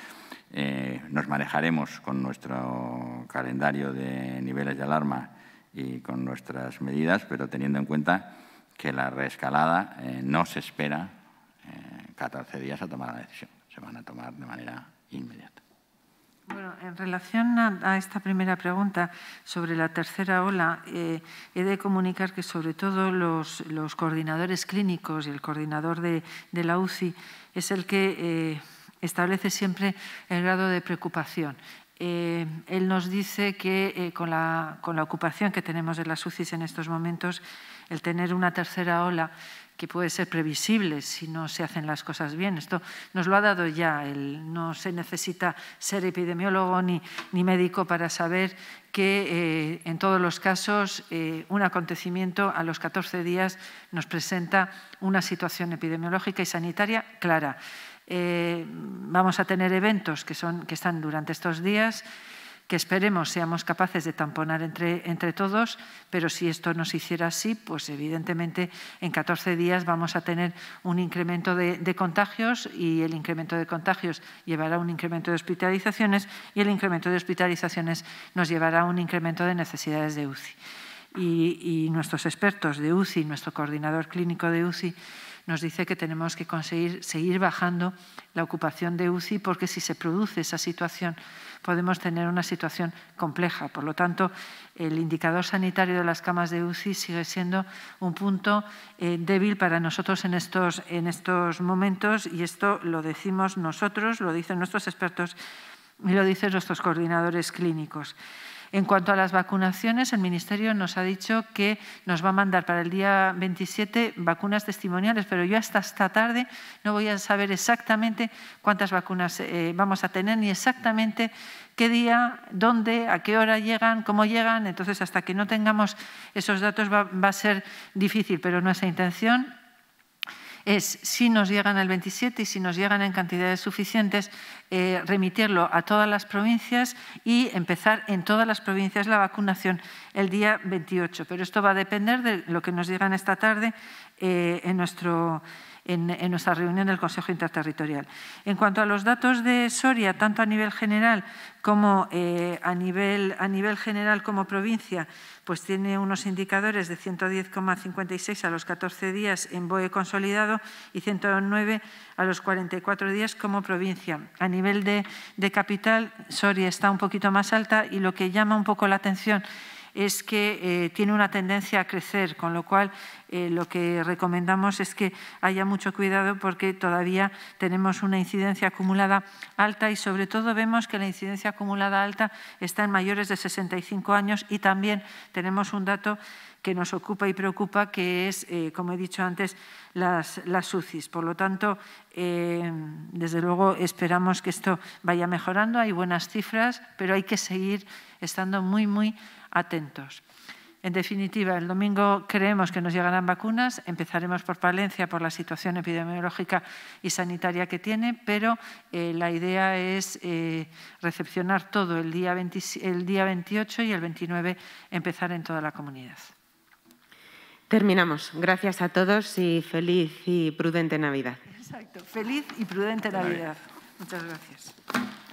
Speaker 1: nos manejaremos con nuestro calendario de niveles de alarma y con nuestras medidas, pero teniendo en cuenta que la reescalada no se espera 14 días a tomar la decisión, se van a tomar de manera
Speaker 2: inmediata. Bueno, en relación a, esta primera pregunta sobre la tercera ola, eh, he de comunicar que sobre todo los, coordinadores clínicos y el coordinador de, la UCI es el que eh, establece siempre el grado de preocupación. Eh, él nos dice que con, la, con, la, ocupación que tenemos de las UCIs en estos momentos, el tener una tercera ola que puede ser previsible si no se hacen las cosas bien. Esto nos lo ha dado ya, no se necesita ser epidemiólogo ni, médico para saber que eh, en todos los casos eh, un acontecimiento a los 14 días nos presenta una situación epidemiológica y sanitaria clara. Eh, vamos a tener eventos que, son, que están durante estos días que esperemos seamos capaces de tamponar entre, entre todos, pero si esto nos hiciera así, pues evidentemente en 14 días vamos a tener un incremento de, contagios y el incremento de contagios llevará a un incremento de hospitalizaciones y el incremento de hospitalizaciones nos llevará a un incremento de necesidades de UCI. Y, y nuestros expertos de UCI, nuestro coordinador clínico de UCI, nos dice que tenemos que conseguir seguir bajando la ocupación de UCI porque si se produce esa situación podemos tener una situación compleja. Por lo tanto, el indicador sanitario de las camas de UCI sigue siendo un punto eh, débil para nosotros en estos momentos y esto lo decimos nosotros, lo dicen nuestros expertos y lo dicen nuestros coordinadores clínicos. En cuanto a las vacunaciones, el Ministerio nos ha dicho que nos va a mandar para el día 27 vacunas testimoniales, pero yo hasta esta tarde no voy a saber exactamente cuántas vacunas eh, vamos a tener ni exactamente qué día, dónde, a qué hora llegan, cómo llegan. Entonces, hasta que no tengamos esos datos va, a ser difícil, pero nuestra intención es si nos llegan el 27 y si nos llegan en cantidades suficientes, eh, remitirlo a todas las provincias y empezar en todas las provincias la vacunación el día 28. Pero esto va a depender de lo que nos llegan esta tarde eh, en nuestro... en, nuestra reunión del Consejo Interterritorial. En cuanto a los datos de Soria, tanto a nivel general como eh, a, nivel, a nivel general como provincia, pues tiene unos indicadores de 110,56 a los 14 días en BOE consolidado y 109 a los 44 días como provincia. A nivel de, de capital, Soria está un poquito más alta y lo que llama un poco la atención es que eh, tiene una tendencia a crecer, con lo cual eh, lo que recomendamos es que haya mucho cuidado porque todavía tenemos una incidencia acumulada alta y sobre todo vemos que la incidencia acumulada alta está en mayores de 65 años y también tenemos un dato que nos ocupa y preocupa, que es, eh, como he dicho antes, las, las UCIs. Por lo tanto, desde luego esperamos que esto vaya mejorando. Hay buenas cifras, pero hay que seguir estando muy, muy atentos. En definitiva, el domingo creemos que nos llegarán vacunas. Empezaremos por Palencia por la situación epidemiológica y sanitaria que tiene, pero eh, la idea es eh, recepcionar todo el día, el día 28 y el 29 empezar en toda la comunidad.
Speaker 3: Terminamos. Gracias a todos y feliz y prudente Navidad.
Speaker 2: Exacto. Feliz y prudente Navidad. Muchas gracias.